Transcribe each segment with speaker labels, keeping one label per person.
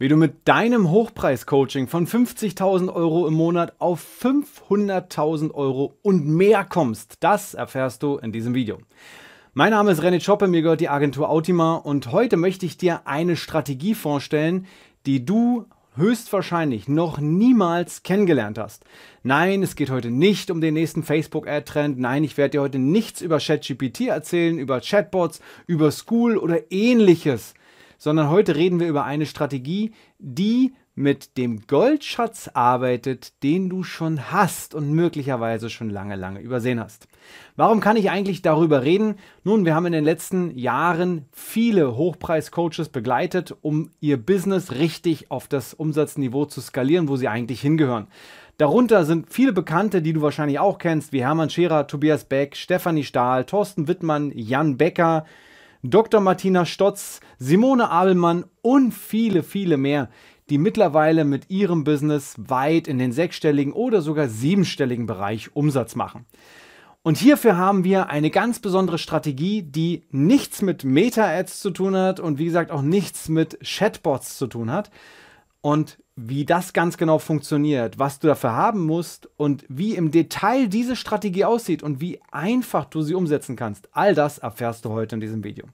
Speaker 1: wie du mit deinem Hochpreis-Coaching von 50.000 Euro im Monat auf 500.000 Euro und mehr kommst. Das erfährst du in diesem Video. Mein Name ist René Schoppe, mir gehört die Agentur Autima und heute möchte ich dir eine Strategie vorstellen, die du höchstwahrscheinlich noch niemals kennengelernt hast. Nein, es geht heute nicht um den nächsten Facebook-Ad-Trend. Nein, ich werde dir heute nichts über ChatGPT erzählen, über Chatbots, über School oder ähnliches sondern heute reden wir über eine Strategie, die mit dem Goldschatz arbeitet, den du schon hast und möglicherweise schon lange, lange übersehen hast. Warum kann ich eigentlich darüber reden? Nun, wir haben in den letzten Jahren viele Hochpreis-Coaches begleitet, um ihr Business richtig auf das Umsatzniveau zu skalieren, wo sie eigentlich hingehören. Darunter sind viele Bekannte, die du wahrscheinlich auch kennst, wie Hermann Scherer, Tobias Beck, Stefanie Stahl, Thorsten Wittmann, Jan Becker, Dr. Martina Stotz, Simone Abelmann und viele, viele mehr, die mittlerweile mit ihrem Business weit in den sechsstelligen oder sogar siebenstelligen Bereich Umsatz machen. Und hierfür haben wir eine ganz besondere Strategie, die nichts mit Meta-Ads zu tun hat und wie gesagt auch nichts mit Chatbots zu tun hat, und wie das ganz genau funktioniert, was du dafür haben musst und wie im Detail diese Strategie aussieht und wie einfach du sie umsetzen kannst. All das erfährst du heute in diesem Video.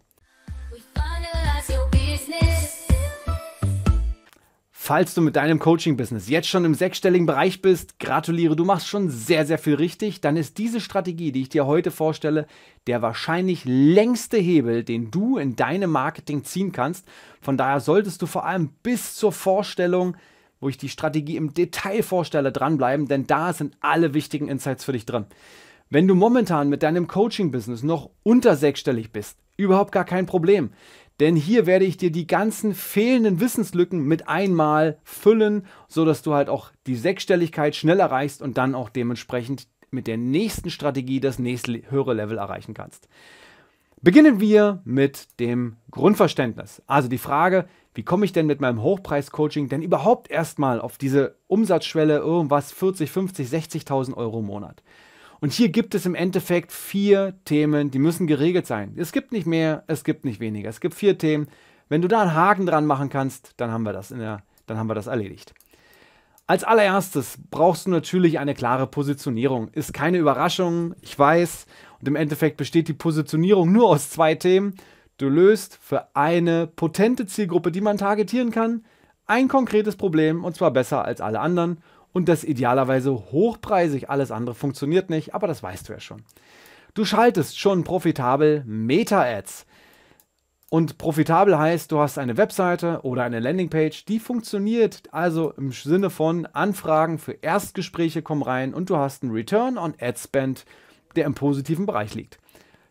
Speaker 1: Falls du mit deinem Coaching-Business jetzt schon im sechsstelligen Bereich bist, gratuliere, du machst schon sehr, sehr viel richtig, dann ist diese Strategie, die ich dir heute vorstelle, der wahrscheinlich längste Hebel, den du in deinem Marketing ziehen kannst. Von daher solltest du vor allem bis zur Vorstellung, wo ich die Strategie im Detail vorstelle, dranbleiben, denn da sind alle wichtigen Insights für dich drin. Wenn du momentan mit deinem Coaching-Business noch unter sechsstellig bist, überhaupt gar kein Problem denn hier werde ich dir die ganzen fehlenden Wissenslücken mit einmal füllen, sodass du halt auch die Sechsstelligkeit schnell erreichst und dann auch dementsprechend mit der nächsten Strategie das nächste höhere Level erreichen kannst. Beginnen wir mit dem Grundverständnis. Also die Frage, wie komme ich denn mit meinem Hochpreis-Coaching denn überhaupt erstmal auf diese Umsatzschwelle irgendwas 40, 50, 60.000 Euro im Monat? Und hier gibt es im Endeffekt vier Themen, die müssen geregelt sein. Es gibt nicht mehr, es gibt nicht weniger. Es gibt vier Themen. Wenn du da einen Haken dran machen kannst, dann haben wir das, der, dann haben wir das erledigt. Als allererstes brauchst du natürlich eine klare Positionierung. Ist keine Überraschung, ich weiß. Und im Endeffekt besteht die Positionierung nur aus zwei Themen. Du löst für eine potente Zielgruppe, die man targetieren kann, ein konkretes Problem und zwar besser als alle anderen und das idealerweise hochpreisig. Alles andere funktioniert nicht, aber das weißt du ja schon. Du schaltest schon profitabel Meta-Ads. Und profitabel heißt, du hast eine Webseite oder eine Landingpage, die funktioniert. Also im Sinne von Anfragen für Erstgespräche kommen rein und du hast einen Return on Ad Spend, der im positiven Bereich liegt.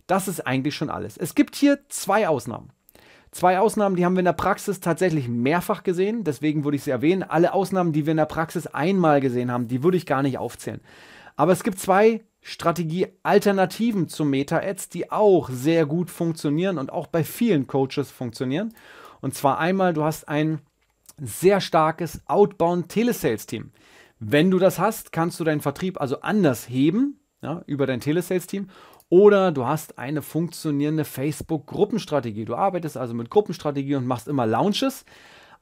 Speaker 1: Das ist eigentlich schon alles. Es gibt hier zwei Ausnahmen. Zwei Ausnahmen, die haben wir in der Praxis tatsächlich mehrfach gesehen, deswegen würde ich sie erwähnen. Alle Ausnahmen, die wir in der Praxis einmal gesehen haben, die würde ich gar nicht aufzählen. Aber es gibt zwei Strategie-Alternativen zu Meta-Ads, die auch sehr gut funktionieren und auch bei vielen Coaches funktionieren. Und zwar einmal, du hast ein sehr starkes Outbound Telesales-Team. Wenn du das hast, kannst du deinen Vertrieb also anders heben ja, über dein Telesales-Team oder du hast eine funktionierende Facebook-Gruppenstrategie. Du arbeitest also mit Gruppenstrategie und machst immer Launches.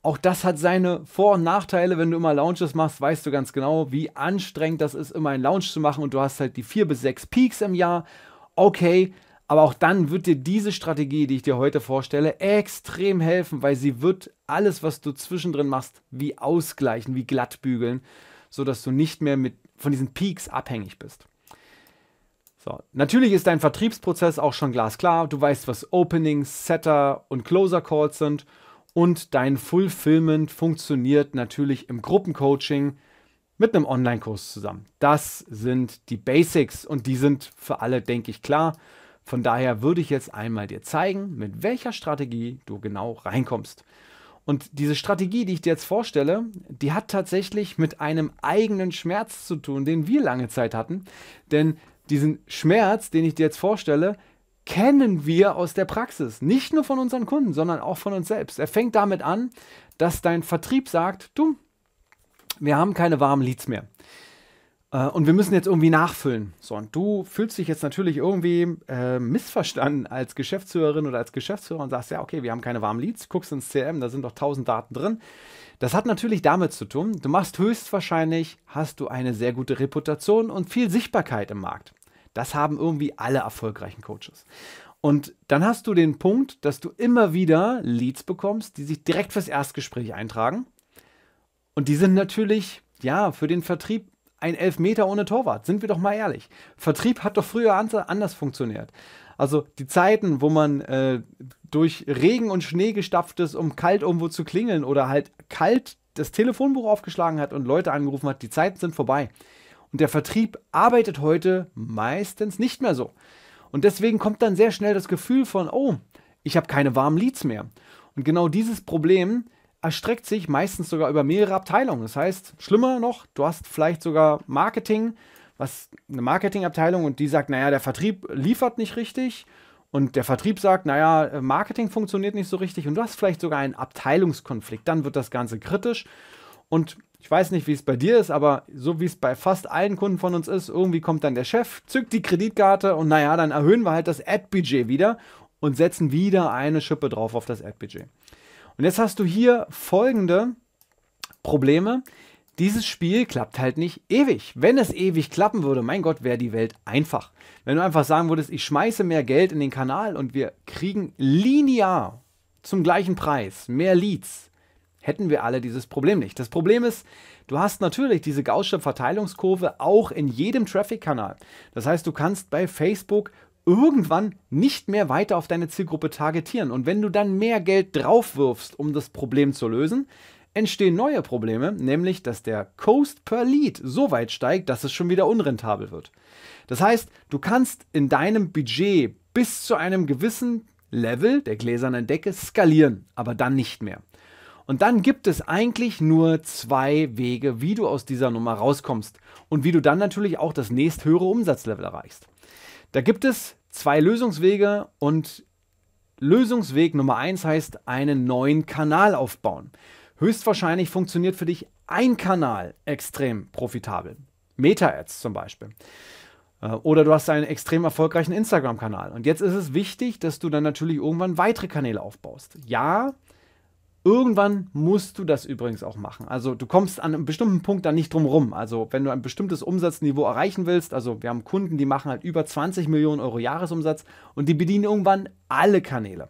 Speaker 1: Auch das hat seine Vor- und Nachteile. Wenn du immer Launches machst, weißt du ganz genau, wie anstrengend das ist, immer einen Launch zu machen. Und du hast halt die vier bis sechs Peaks im Jahr. Okay, aber auch dann wird dir diese Strategie, die ich dir heute vorstelle, extrem helfen, weil sie wird alles, was du zwischendrin machst, wie ausgleichen, wie glatt bügeln, sodass du nicht mehr mit, von diesen Peaks abhängig bist. So. Natürlich ist dein Vertriebsprozess auch schon glasklar. Du weißt, was Opening, Setter und Closer Calls sind. Und dein Fulfillment funktioniert natürlich im Gruppencoaching mit einem Online-Kurs zusammen. Das sind die Basics und die sind für alle, denke ich, klar. Von daher würde ich jetzt einmal dir zeigen, mit welcher Strategie du genau reinkommst. Und diese Strategie, die ich dir jetzt vorstelle, die hat tatsächlich mit einem eigenen Schmerz zu tun, den wir lange Zeit hatten. Denn diesen Schmerz, den ich dir jetzt vorstelle, kennen wir aus der Praxis. Nicht nur von unseren Kunden, sondern auch von uns selbst. Er fängt damit an, dass dein Vertrieb sagt, du, wir haben keine warmen Leads mehr. Äh, und wir müssen jetzt irgendwie nachfüllen. So, und du fühlst dich jetzt natürlich irgendwie äh, missverstanden als Geschäftsführerin oder als Geschäftsführer und sagst, ja, okay, wir haben keine warmen Leads, guckst ins CRM, da sind doch tausend Daten drin. Das hat natürlich damit zu tun, du machst höchstwahrscheinlich, hast du eine sehr gute Reputation und viel Sichtbarkeit im Markt. Das haben irgendwie alle erfolgreichen Coaches. Und dann hast du den Punkt, dass du immer wieder Leads bekommst, die sich direkt fürs Erstgespräch eintragen. Und die sind natürlich, ja, für den Vertrieb ein Elfmeter ohne Torwart. Sind wir doch mal ehrlich. Vertrieb hat doch früher anders funktioniert. Also die Zeiten, wo man äh, durch Regen und Schnee gestapft ist, um kalt irgendwo zu klingeln oder halt kalt das Telefonbuch aufgeschlagen hat und Leute angerufen hat, die Zeiten sind vorbei. Und der Vertrieb arbeitet heute meistens nicht mehr so. Und deswegen kommt dann sehr schnell das Gefühl von, oh, ich habe keine warmen Leads mehr. Und genau dieses Problem erstreckt sich meistens sogar über mehrere Abteilungen. Das heißt, schlimmer noch, du hast vielleicht sogar Marketing, was eine Marketingabteilung und die sagt, naja, der Vertrieb liefert nicht richtig und der Vertrieb sagt, naja, Marketing funktioniert nicht so richtig und du hast vielleicht sogar einen Abteilungskonflikt, dann wird das Ganze kritisch und ich weiß nicht, wie es bei dir ist, aber so wie es bei fast allen Kunden von uns ist, irgendwie kommt dann der Chef, zückt die Kreditkarte und naja, dann erhöhen wir halt das Ad-Budget wieder und setzen wieder eine Schippe drauf auf das Ad-Budget. Und jetzt hast du hier folgende Probleme. Dieses Spiel klappt halt nicht ewig. Wenn es ewig klappen würde, mein Gott, wäre die Welt einfach. Wenn du einfach sagen würdest, ich schmeiße mehr Geld in den Kanal und wir kriegen linear zum gleichen Preis mehr Leads, hätten wir alle dieses Problem nicht. Das Problem ist, du hast natürlich diese Gaussche Verteilungskurve auch in jedem Traffic-Kanal. Das heißt, du kannst bei Facebook irgendwann nicht mehr weiter auf deine Zielgruppe targetieren. Und wenn du dann mehr Geld draufwirfst, um das Problem zu lösen, entstehen neue Probleme, nämlich dass der Cost per Lead so weit steigt, dass es schon wieder unrentabel wird. Das heißt, du kannst in deinem Budget bis zu einem gewissen Level der gläsernen Decke skalieren, aber dann nicht mehr. Und dann gibt es eigentlich nur zwei Wege, wie du aus dieser Nummer rauskommst und wie du dann natürlich auch das nächsthöhere Umsatzlevel erreichst. Da gibt es zwei Lösungswege und Lösungsweg Nummer eins heißt einen neuen Kanal aufbauen. Höchstwahrscheinlich funktioniert für dich ein Kanal extrem profitabel. Meta-Ads zum Beispiel. Äh, oder du hast einen extrem erfolgreichen Instagram-Kanal. Und jetzt ist es wichtig, dass du dann natürlich irgendwann weitere Kanäle aufbaust. Ja, Irgendwann musst du das übrigens auch machen. Also du kommst an einem bestimmten Punkt dann nicht drum rum. Also wenn du ein bestimmtes Umsatzniveau erreichen willst, also wir haben Kunden, die machen halt über 20 Millionen Euro Jahresumsatz und die bedienen irgendwann alle Kanäle.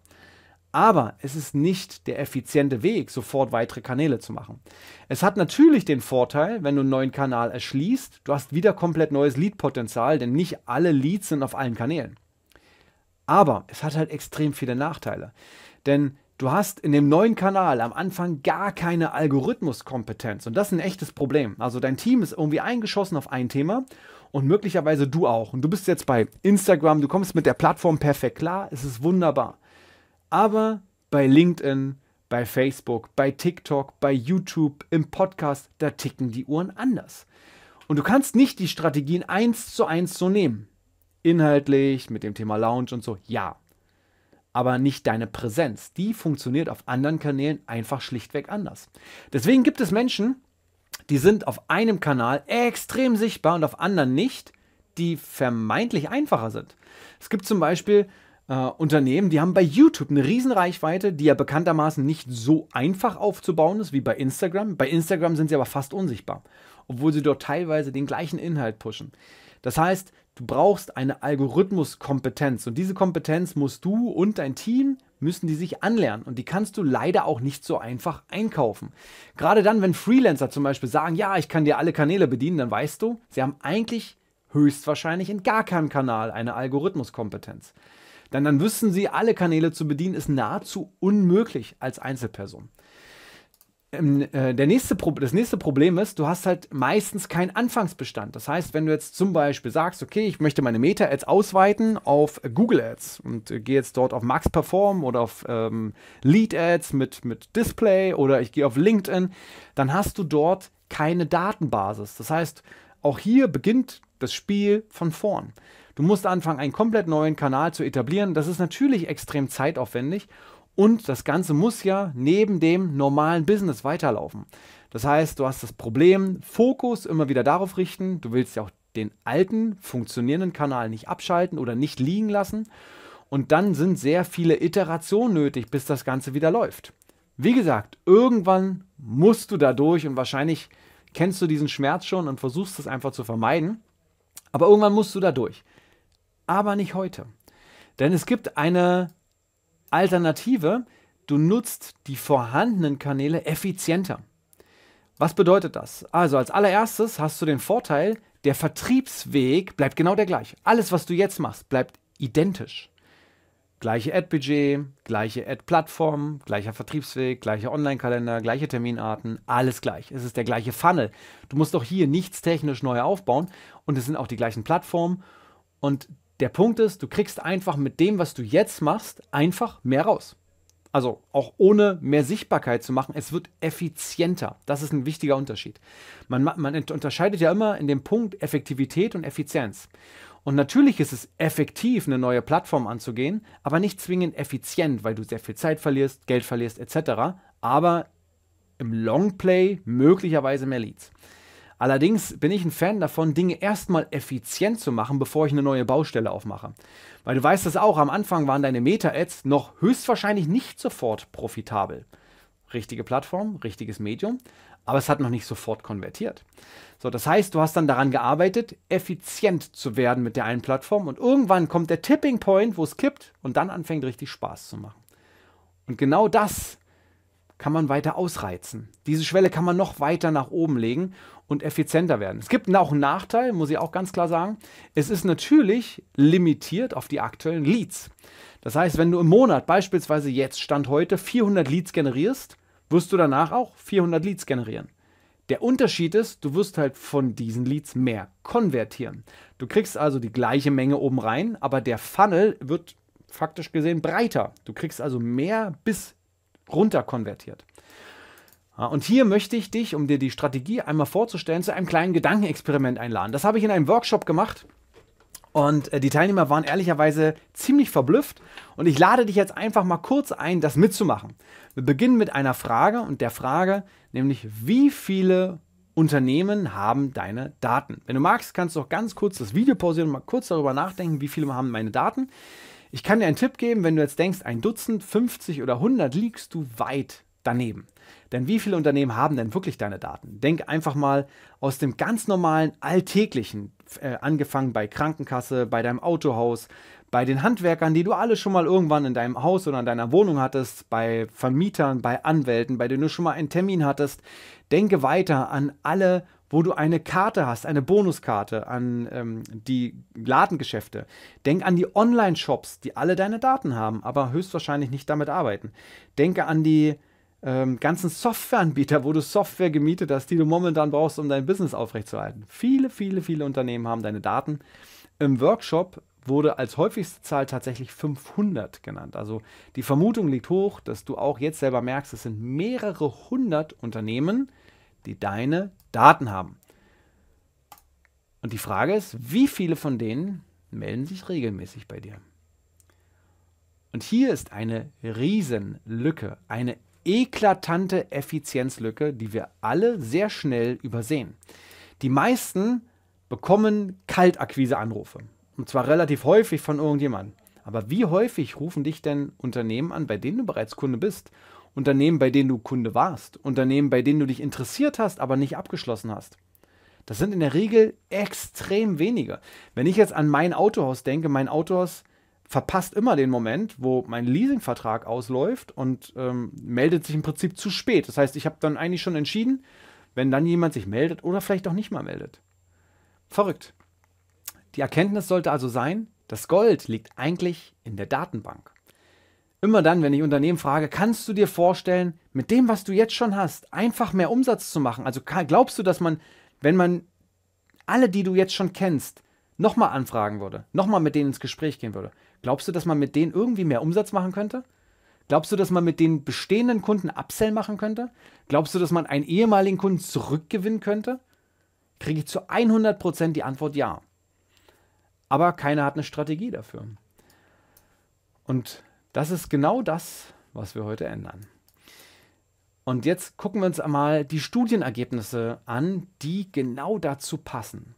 Speaker 1: Aber es ist nicht der effiziente Weg, sofort weitere Kanäle zu machen. Es hat natürlich den Vorteil, wenn du einen neuen Kanal erschließt, du hast wieder komplett neues Leadpotenzial, denn nicht alle Leads sind auf allen Kanälen. Aber es hat halt extrem viele Nachteile. Denn Du hast in dem neuen Kanal am Anfang gar keine Algorithmuskompetenz und das ist ein echtes Problem. Also dein Team ist irgendwie eingeschossen auf ein Thema und möglicherweise du auch. Und du bist jetzt bei Instagram, du kommst mit der Plattform perfekt klar, es ist wunderbar. Aber bei LinkedIn, bei Facebook, bei TikTok, bei YouTube, im Podcast, da ticken die Uhren anders. Und du kannst nicht die Strategien eins zu eins so nehmen. Inhaltlich, mit dem Thema Lounge und so, ja aber nicht deine Präsenz. Die funktioniert auf anderen Kanälen einfach schlichtweg anders. Deswegen gibt es Menschen, die sind auf einem Kanal extrem sichtbar und auf anderen nicht, die vermeintlich einfacher sind. Es gibt zum Beispiel äh, Unternehmen, die haben bei YouTube eine Riesenreichweite, die ja bekanntermaßen nicht so einfach aufzubauen ist wie bei Instagram. Bei Instagram sind sie aber fast unsichtbar, obwohl sie dort teilweise den gleichen Inhalt pushen. Das heißt, du brauchst eine Algorithmuskompetenz und diese Kompetenz musst du und dein Team müssen die sich anlernen und die kannst du leider auch nicht so einfach einkaufen. Gerade dann, wenn Freelancer zum Beispiel sagen, ja, ich kann dir alle Kanäle bedienen, dann weißt du, sie haben eigentlich höchstwahrscheinlich in gar keinem Kanal eine Algorithmuskompetenz. Denn dann wüssten sie, alle Kanäle zu bedienen, ist nahezu unmöglich als Einzelperson. Ähm, äh, der nächste das nächste Problem ist, du hast halt meistens keinen Anfangsbestand. Das heißt, wenn du jetzt zum Beispiel sagst, okay, ich möchte meine Meta-Ads ausweiten auf Google Ads und äh, gehe jetzt dort auf Max Perform oder auf ähm, Lead Ads mit, mit Display oder ich gehe auf LinkedIn, dann hast du dort keine Datenbasis. Das heißt, auch hier beginnt das Spiel von vorn. Du musst anfangen, einen komplett neuen Kanal zu etablieren. Das ist natürlich extrem zeitaufwendig und das Ganze muss ja neben dem normalen Business weiterlaufen. Das heißt, du hast das Problem, Fokus immer wieder darauf richten. Du willst ja auch den alten, funktionierenden Kanal nicht abschalten oder nicht liegen lassen. Und dann sind sehr viele Iterationen nötig, bis das Ganze wieder läuft. Wie gesagt, irgendwann musst du da durch und wahrscheinlich kennst du diesen Schmerz schon und versuchst es einfach zu vermeiden. Aber irgendwann musst du da durch. Aber nicht heute. Denn es gibt eine Alternative, du nutzt die vorhandenen Kanäle effizienter. Was bedeutet das? Also als allererstes hast du den Vorteil, der Vertriebsweg bleibt genau der gleiche. Alles, was du jetzt machst, bleibt identisch. Gleiche Ad-Budget, gleiche Ad-Plattform, gleicher Vertriebsweg, gleicher Online-Kalender, gleiche Terminarten, alles gleich. Es ist der gleiche Funnel. Du musst auch hier nichts technisch neu aufbauen und es sind auch die gleichen Plattformen und der Punkt ist, du kriegst einfach mit dem, was du jetzt machst, einfach mehr raus. Also auch ohne mehr Sichtbarkeit zu machen, es wird effizienter. Das ist ein wichtiger Unterschied. Man, man unterscheidet ja immer in dem Punkt Effektivität und Effizienz. Und natürlich ist es effektiv, eine neue Plattform anzugehen, aber nicht zwingend effizient, weil du sehr viel Zeit verlierst, Geld verlierst etc. Aber im Longplay möglicherweise mehr Leads. Allerdings bin ich ein Fan davon, Dinge erstmal effizient zu machen, bevor ich eine neue Baustelle aufmache. Weil du weißt das auch, am Anfang waren deine Meta-Ads noch höchstwahrscheinlich nicht sofort profitabel. Richtige Plattform, richtiges Medium, aber es hat noch nicht sofort konvertiert. So, das heißt, du hast dann daran gearbeitet, effizient zu werden mit der einen Plattform und irgendwann kommt der Tipping Point, wo es kippt und dann anfängt richtig Spaß zu machen. Und genau das kann man weiter ausreizen. Diese Schwelle kann man noch weiter nach oben legen und effizienter werden. Es gibt auch einen Nachteil, muss ich auch ganz klar sagen. Es ist natürlich limitiert auf die aktuellen Leads. Das heißt, wenn du im Monat beispielsweise jetzt Stand heute 400 Leads generierst, wirst du danach auch 400 Leads generieren. Der Unterschied ist, du wirst halt von diesen Leads mehr konvertieren. Du kriegst also die gleiche Menge oben rein, aber der Funnel wird faktisch gesehen breiter. Du kriegst also mehr bis runter konvertiert. Und hier möchte ich dich, um dir die Strategie einmal vorzustellen, zu einem kleinen Gedankenexperiment einladen. Das habe ich in einem Workshop gemacht und äh, die Teilnehmer waren ehrlicherweise ziemlich verblüfft. Und ich lade dich jetzt einfach mal kurz ein, das mitzumachen. Wir beginnen mit einer Frage und der Frage, nämlich wie viele Unternehmen haben deine Daten? Wenn du magst, kannst du auch ganz kurz das Video pausieren und mal kurz darüber nachdenken, wie viele haben meine Daten. Ich kann dir einen Tipp geben, wenn du jetzt denkst, ein Dutzend, 50 oder 100 liegst du weit daneben. Denn wie viele Unternehmen haben denn wirklich deine Daten? Denk einfach mal aus dem ganz normalen Alltäglichen, äh, angefangen bei Krankenkasse, bei deinem Autohaus, bei den Handwerkern, die du alle schon mal irgendwann in deinem Haus oder in deiner Wohnung hattest, bei Vermietern, bei Anwälten, bei denen du schon mal einen Termin hattest. Denke weiter an alle wo du eine Karte hast, eine Bonuskarte an ähm, die Ladengeschäfte. Denk an die Online-Shops, die alle deine Daten haben, aber höchstwahrscheinlich nicht damit arbeiten. Denke an die ähm, ganzen Softwareanbieter, wo du Software gemietet hast, die du momentan brauchst, um dein Business aufrechtzuerhalten. Viele, viele, viele Unternehmen haben deine Daten. Im Workshop wurde als häufigste Zahl tatsächlich 500 genannt. Also die Vermutung liegt hoch, dass du auch jetzt selber merkst, es sind mehrere hundert Unternehmen, die deine Daten haben. Und die Frage ist, wie viele von denen melden sich regelmäßig bei dir? Und hier ist eine Riesenlücke, eine eklatante Effizienzlücke, die wir alle sehr schnell übersehen. Die meisten bekommen Kaltakquiseanrufe. Und zwar relativ häufig von irgendjemandem. Aber wie häufig rufen dich denn Unternehmen an, bei denen du bereits Kunde bist? Unternehmen, bei denen du Kunde warst? Unternehmen, bei denen du dich interessiert hast, aber nicht abgeschlossen hast? Das sind in der Regel extrem wenige. Wenn ich jetzt an mein Autohaus denke, mein Autohaus verpasst immer den Moment, wo mein Leasingvertrag ausläuft und ähm, meldet sich im Prinzip zu spät. Das heißt, ich habe dann eigentlich schon entschieden, wenn dann jemand sich meldet oder vielleicht auch nicht mal meldet. Verrückt. Die Erkenntnis sollte also sein, das Gold liegt eigentlich in der Datenbank. Immer dann, wenn ich Unternehmen frage, kannst du dir vorstellen, mit dem, was du jetzt schon hast, einfach mehr Umsatz zu machen? Also glaubst du, dass man, wenn man alle, die du jetzt schon kennst, nochmal anfragen würde, nochmal mit denen ins Gespräch gehen würde, Glaubst du, dass man mit denen irgendwie mehr Umsatz machen könnte? Glaubst du, dass man mit den bestehenden Kunden Upsell machen könnte? Glaubst du, dass man einen ehemaligen Kunden zurückgewinnen könnte? Kriege ich zu 100% die Antwort ja. Aber keiner hat eine Strategie dafür. Und das ist genau das, was wir heute ändern. Und jetzt gucken wir uns einmal die Studienergebnisse an, die genau dazu passen.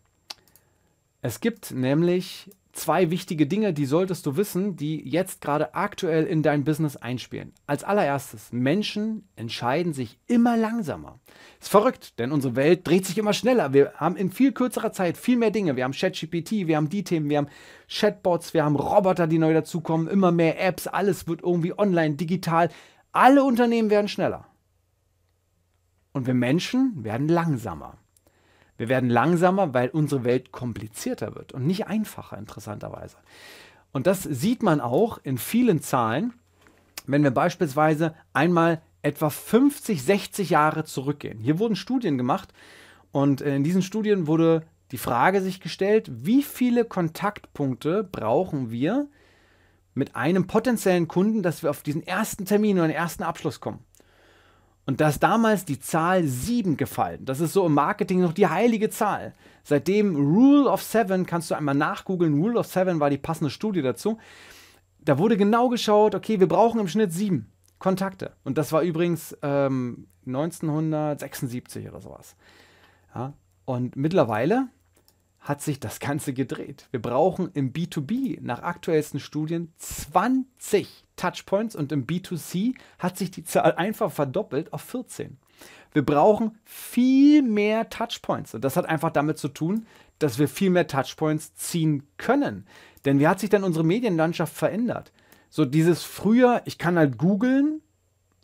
Speaker 1: Es gibt nämlich zwei wichtige Dinge, die solltest du wissen, die jetzt gerade aktuell in dein Business einspielen. Als allererstes, Menschen entscheiden sich immer langsamer. Ist verrückt, denn unsere Welt dreht sich immer schneller. Wir haben in viel kürzerer Zeit viel mehr Dinge. Wir haben ChatGPT, wir haben die Themen, wir haben Chatbots, wir haben Roboter, die neu dazukommen, immer mehr Apps, alles wird irgendwie online, digital. Alle Unternehmen werden schneller. Und wir Menschen werden langsamer. Wir werden langsamer, weil unsere Welt komplizierter wird und nicht einfacher, interessanterweise. Und das sieht man auch in vielen Zahlen, wenn wir beispielsweise einmal etwa 50, 60 Jahre zurückgehen. Hier wurden Studien gemacht und äh, in diesen Studien wurde die Frage sich gestellt, wie viele Kontaktpunkte brauchen wir mit einem potenziellen Kunden, dass wir auf diesen ersten Termin oder den ersten Abschluss kommen. Und da ist damals die Zahl 7 gefallen. Das ist so im Marketing noch die heilige Zahl. Seitdem Rule of Seven, kannst du einmal nachgoogeln, Rule of Seven war die passende Studie dazu. Da wurde genau geschaut, okay, wir brauchen im Schnitt sieben Kontakte. Und das war übrigens ähm, 1976 oder sowas. Ja? Und mittlerweile hat sich das Ganze gedreht. Wir brauchen im B2B nach aktuellsten Studien 20 Touchpoints und im B2C hat sich die Zahl einfach verdoppelt auf 14. Wir brauchen viel mehr Touchpoints und das hat einfach damit zu tun, dass wir viel mehr Touchpoints ziehen können. Denn wie hat sich denn unsere Medienlandschaft verändert? So dieses früher, ich kann halt googeln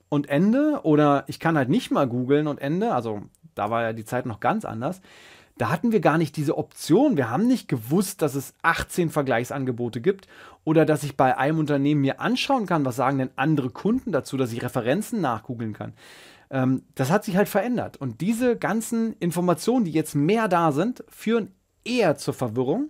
Speaker 1: und Ende oder ich kann halt nicht mal googeln und Ende, also da war ja die Zeit noch ganz anders da hatten wir gar nicht diese Option. Wir haben nicht gewusst, dass es 18 Vergleichsangebote gibt oder dass ich bei einem Unternehmen mir anschauen kann, was sagen denn andere Kunden dazu, dass ich Referenzen nachgoogeln kann. Ähm, das hat sich halt verändert. Und diese ganzen Informationen, die jetzt mehr da sind, führen eher zur Verwirrung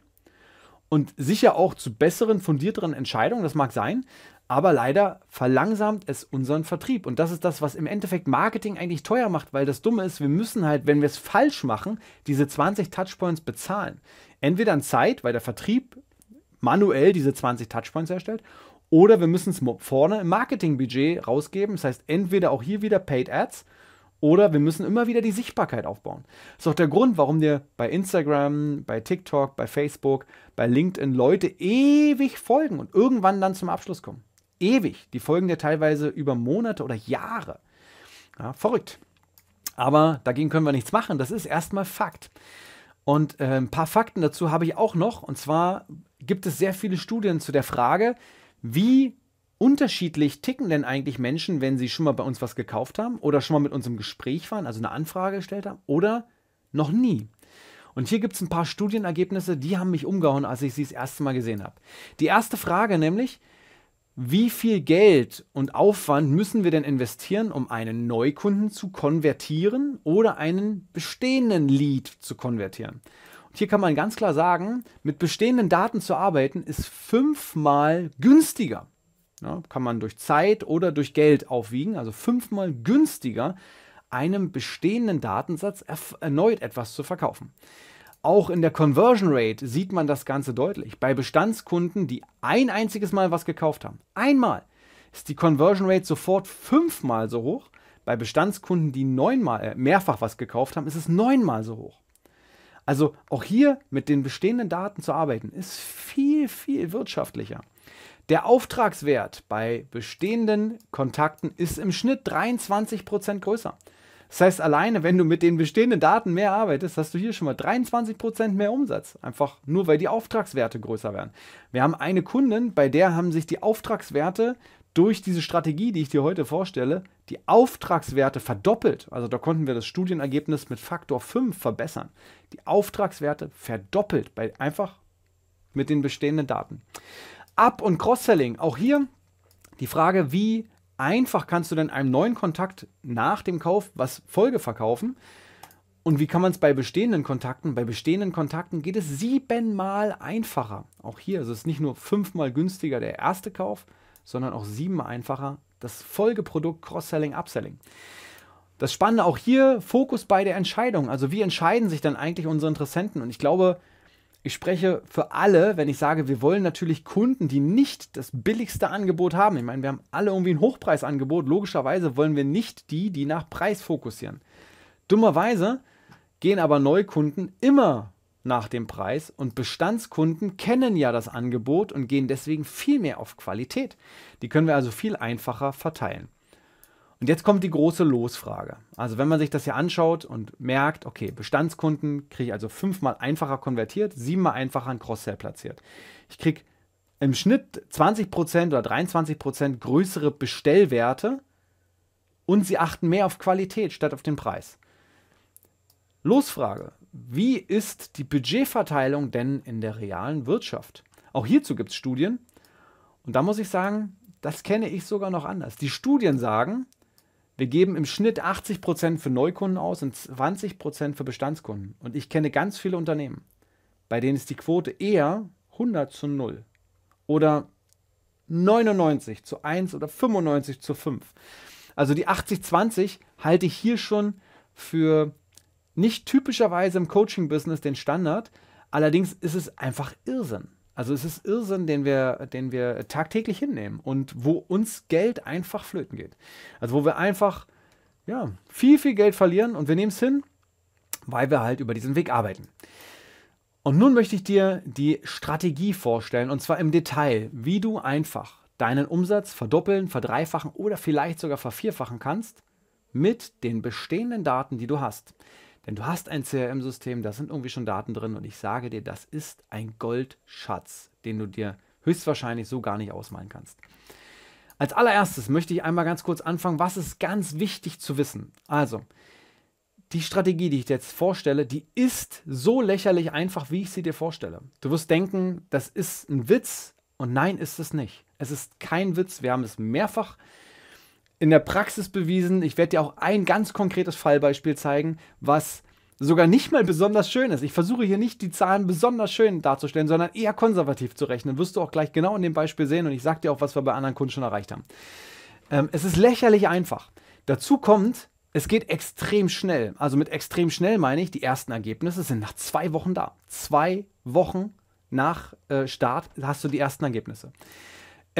Speaker 1: und sicher auch zu besseren, fundierteren Entscheidungen, das mag sein, aber leider verlangsamt es unseren Vertrieb. Und das ist das, was im Endeffekt Marketing eigentlich teuer macht, weil das Dumme ist, wir müssen halt, wenn wir es falsch machen, diese 20 Touchpoints bezahlen. Entweder an Zeit, weil der Vertrieb manuell diese 20 Touchpoints erstellt, oder wir müssen es vorne im Marketingbudget rausgeben. Das heißt, entweder auch hier wieder Paid Ads oder wir müssen immer wieder die Sichtbarkeit aufbauen. Das ist auch der Grund, warum dir bei Instagram, bei TikTok, bei Facebook, bei LinkedIn Leute ewig folgen und irgendwann dann zum Abschluss kommen ewig. Die folgen ja teilweise über Monate oder Jahre. Ja, verrückt. Aber dagegen können wir nichts machen. Das ist erstmal Fakt. Und äh, ein paar Fakten dazu habe ich auch noch. Und zwar gibt es sehr viele Studien zu der Frage, wie unterschiedlich ticken denn eigentlich Menschen, wenn sie schon mal bei uns was gekauft haben oder schon mal mit uns im Gespräch waren, also eine Anfrage gestellt haben oder noch nie. Und hier gibt es ein paar Studienergebnisse, die haben mich umgehauen, als ich sie das erste Mal gesehen habe. Die erste Frage nämlich, wie viel Geld und Aufwand müssen wir denn investieren, um einen Neukunden zu konvertieren oder einen bestehenden Lead zu konvertieren? Und hier kann man ganz klar sagen, mit bestehenden Daten zu arbeiten ist fünfmal günstiger. Ja, kann man durch Zeit oder durch Geld aufwiegen, also fünfmal günstiger, einem bestehenden Datensatz erneut etwas zu verkaufen. Auch in der Conversion Rate sieht man das Ganze deutlich. Bei Bestandskunden, die ein einziges Mal was gekauft haben, einmal, ist die Conversion Rate sofort fünfmal so hoch. Bei Bestandskunden, die neunmal, äh, mehrfach was gekauft haben, ist es neunmal so hoch. Also auch hier mit den bestehenden Daten zu arbeiten, ist viel, viel wirtschaftlicher. Der Auftragswert bei bestehenden Kontakten ist im Schnitt 23% größer. Das heißt, alleine, wenn du mit den bestehenden Daten mehr arbeitest, hast du hier schon mal 23% mehr Umsatz. Einfach nur, weil die Auftragswerte größer werden. Wir haben eine Kundin, bei der haben sich die Auftragswerte durch diese Strategie, die ich dir heute vorstelle, die Auftragswerte verdoppelt. Also da konnten wir das Studienergebnis mit Faktor 5 verbessern. Die Auftragswerte verdoppelt, bei, einfach mit den bestehenden Daten. Up- und Cross-Selling, auch hier die Frage, wie einfach kannst du dann einem neuen Kontakt nach dem Kauf was Folge verkaufen? Und wie kann man es bei bestehenden Kontakten? Bei bestehenden Kontakten geht es siebenmal einfacher. Auch hier also es ist es nicht nur fünfmal günstiger der erste Kauf, sondern auch siebenmal einfacher das Folgeprodukt Cross-Selling, Upselling. Das Spannende auch hier, Fokus bei der Entscheidung. Also wie entscheiden sich dann eigentlich unsere Interessenten? Und ich glaube, ich spreche für alle, wenn ich sage, wir wollen natürlich Kunden, die nicht das billigste Angebot haben. Ich meine, wir haben alle irgendwie ein Hochpreisangebot. Logischerweise wollen wir nicht die, die nach Preis fokussieren. Dummerweise gehen aber Neukunden immer nach dem Preis und Bestandskunden kennen ja das Angebot und gehen deswegen viel mehr auf Qualität. Die können wir also viel einfacher verteilen. Und jetzt kommt die große Losfrage. Also wenn man sich das hier anschaut und merkt, okay, Bestandskunden kriege ich also fünfmal einfacher konvertiert, siebenmal einfacher in Cross-Sell platziert. Ich kriege im Schnitt 20% oder 23% größere Bestellwerte und sie achten mehr auf Qualität statt auf den Preis. Losfrage. Wie ist die Budgetverteilung denn in der realen Wirtschaft? Auch hierzu gibt es Studien. Und da muss ich sagen, das kenne ich sogar noch anders. Die Studien sagen, wir geben im Schnitt 80 Prozent für Neukunden aus und 20 Prozent für Bestandskunden. Und ich kenne ganz viele Unternehmen, bei denen ist die Quote eher 100 zu 0 oder 99 zu 1 oder 95 zu 5. Also die 80-20 halte ich hier schon für nicht typischerweise im Coaching-Business den Standard. Allerdings ist es einfach Irrsinn. Also es ist Irrsinn, den wir, den wir tagtäglich hinnehmen und wo uns Geld einfach flöten geht. Also wo wir einfach ja, viel, viel Geld verlieren und wir nehmen es hin, weil wir halt über diesen Weg arbeiten. Und nun möchte ich dir die Strategie vorstellen und zwar im Detail, wie du einfach deinen Umsatz verdoppeln, verdreifachen oder vielleicht sogar vervierfachen kannst mit den bestehenden Daten, die du hast. Denn du hast ein CRM-System, da sind irgendwie schon Daten drin und ich sage dir, das ist ein Goldschatz, den du dir höchstwahrscheinlich so gar nicht ausmalen kannst. Als allererstes möchte ich einmal ganz kurz anfangen, was ist ganz wichtig zu wissen. Also, die Strategie, die ich dir jetzt vorstelle, die ist so lächerlich einfach, wie ich sie dir vorstelle. Du wirst denken, das ist ein Witz und nein, ist es nicht. Es ist kein Witz. Wir haben es mehrfach äh, in der Praxis bewiesen. Ich werde dir auch ein ganz konkretes Fallbeispiel zeigen, was sogar nicht mal besonders schön ist. Ich versuche hier nicht die Zahlen besonders schön darzustellen, sondern eher konservativ zu rechnen. Wirst du auch gleich genau in dem Beispiel sehen und ich sage dir auch, was wir bei anderen Kunden schon erreicht haben. Ähm, es ist lächerlich einfach. Dazu kommt, es geht extrem schnell. Also mit extrem schnell meine ich, die ersten Ergebnisse sind nach zwei Wochen da. Zwei Wochen nach äh, Start hast du die ersten Ergebnisse.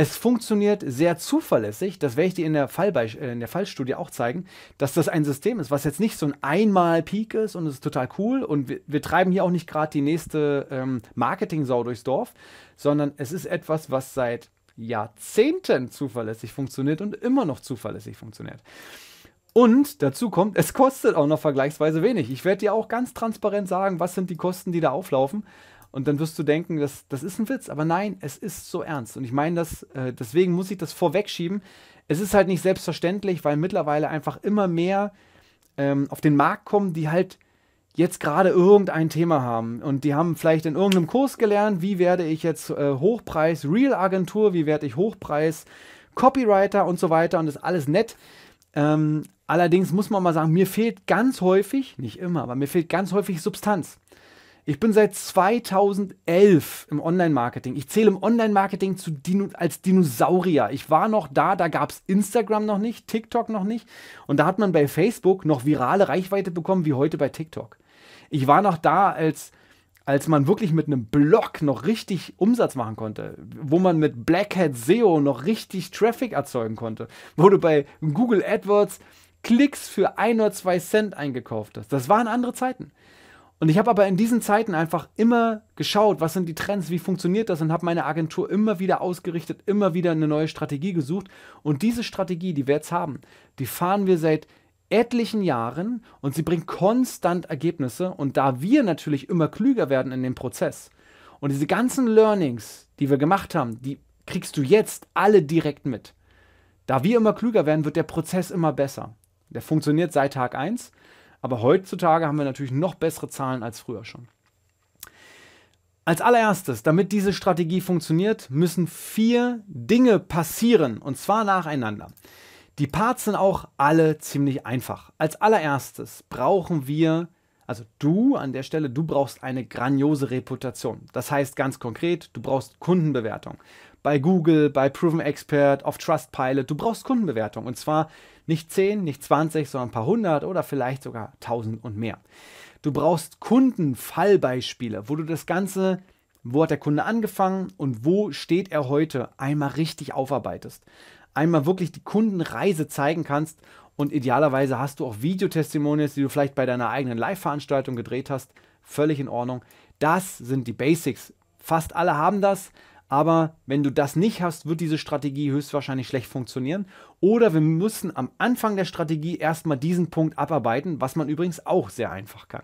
Speaker 1: Es funktioniert sehr zuverlässig, das werde ich dir in der, äh, in der Fallstudie auch zeigen, dass das ein System ist, was jetzt nicht so ein Einmal-Peak ist und es ist total cool und wir, wir treiben hier auch nicht gerade die nächste ähm, Marketing-Sau durchs Dorf, sondern es ist etwas, was seit Jahrzehnten zuverlässig funktioniert und immer noch zuverlässig funktioniert. Und dazu kommt, es kostet auch noch vergleichsweise wenig. Ich werde dir auch ganz transparent sagen, was sind die Kosten, die da auflaufen. Und dann wirst du denken, das, das ist ein Witz. Aber nein, es ist so ernst. Und ich meine das, äh, deswegen muss ich das vorwegschieben. Es ist halt nicht selbstverständlich, weil mittlerweile einfach immer mehr ähm, auf den Markt kommen, die halt jetzt gerade irgendein Thema haben und die haben vielleicht in irgendeinem Kurs gelernt, wie werde ich jetzt äh, Hochpreis Real Agentur, wie werde ich Hochpreis Copywriter und so weiter und das ist alles nett. Ähm, allerdings muss man mal sagen, mir fehlt ganz häufig, nicht immer, aber mir fehlt ganz häufig Substanz. Ich bin seit 2011 im Online-Marketing. Ich zähle im Online-Marketing Dino als Dinosaurier. Ich war noch da, da gab es Instagram noch nicht, TikTok noch nicht. Und da hat man bei Facebook noch virale Reichweite bekommen, wie heute bei TikTok. Ich war noch da, als, als man wirklich mit einem Blog noch richtig Umsatz machen konnte, wo man mit Black Hat SEO noch richtig Traffic erzeugen konnte, wo du bei Google AdWords Klicks für ein oder zwei Cent eingekauft hast. Das waren andere Zeiten. Und ich habe aber in diesen Zeiten einfach immer geschaut, was sind die Trends, wie funktioniert das und habe meine Agentur immer wieder ausgerichtet, immer wieder eine neue Strategie gesucht. Und diese Strategie, die wir jetzt haben, die fahren wir seit etlichen Jahren und sie bringt konstant Ergebnisse. Und da wir natürlich immer klüger werden in dem Prozess und diese ganzen Learnings, die wir gemacht haben, die kriegst du jetzt alle direkt mit. Da wir immer klüger werden, wird der Prozess immer besser. Der funktioniert seit Tag 1 aber heutzutage haben wir natürlich noch bessere Zahlen als früher schon. Als allererstes, damit diese Strategie funktioniert, müssen vier Dinge passieren und zwar nacheinander. Die Parts sind auch alle ziemlich einfach. Als allererstes brauchen wir, also du an der Stelle, du brauchst eine grandiose Reputation. Das heißt ganz konkret, du brauchst Kundenbewertung. Bei Google, bei Proven Expert, auf Trustpilot, du brauchst Kundenbewertung. Und zwar nicht 10, nicht 20, sondern ein paar hundert oder vielleicht sogar 1000 und mehr. Du brauchst Kundenfallbeispiele, wo du das Ganze, wo hat der Kunde angefangen und wo steht er heute, einmal richtig aufarbeitest. Einmal wirklich die Kundenreise zeigen kannst und idealerweise hast du auch Videotestimonials, die du vielleicht bei deiner eigenen Live-Veranstaltung gedreht hast. Völlig in Ordnung. Das sind die Basics. Fast alle haben das, aber wenn du das nicht hast, wird diese Strategie höchstwahrscheinlich schlecht funktionieren. Oder wir müssen am Anfang der Strategie erstmal diesen Punkt abarbeiten, was man übrigens auch sehr einfach kann.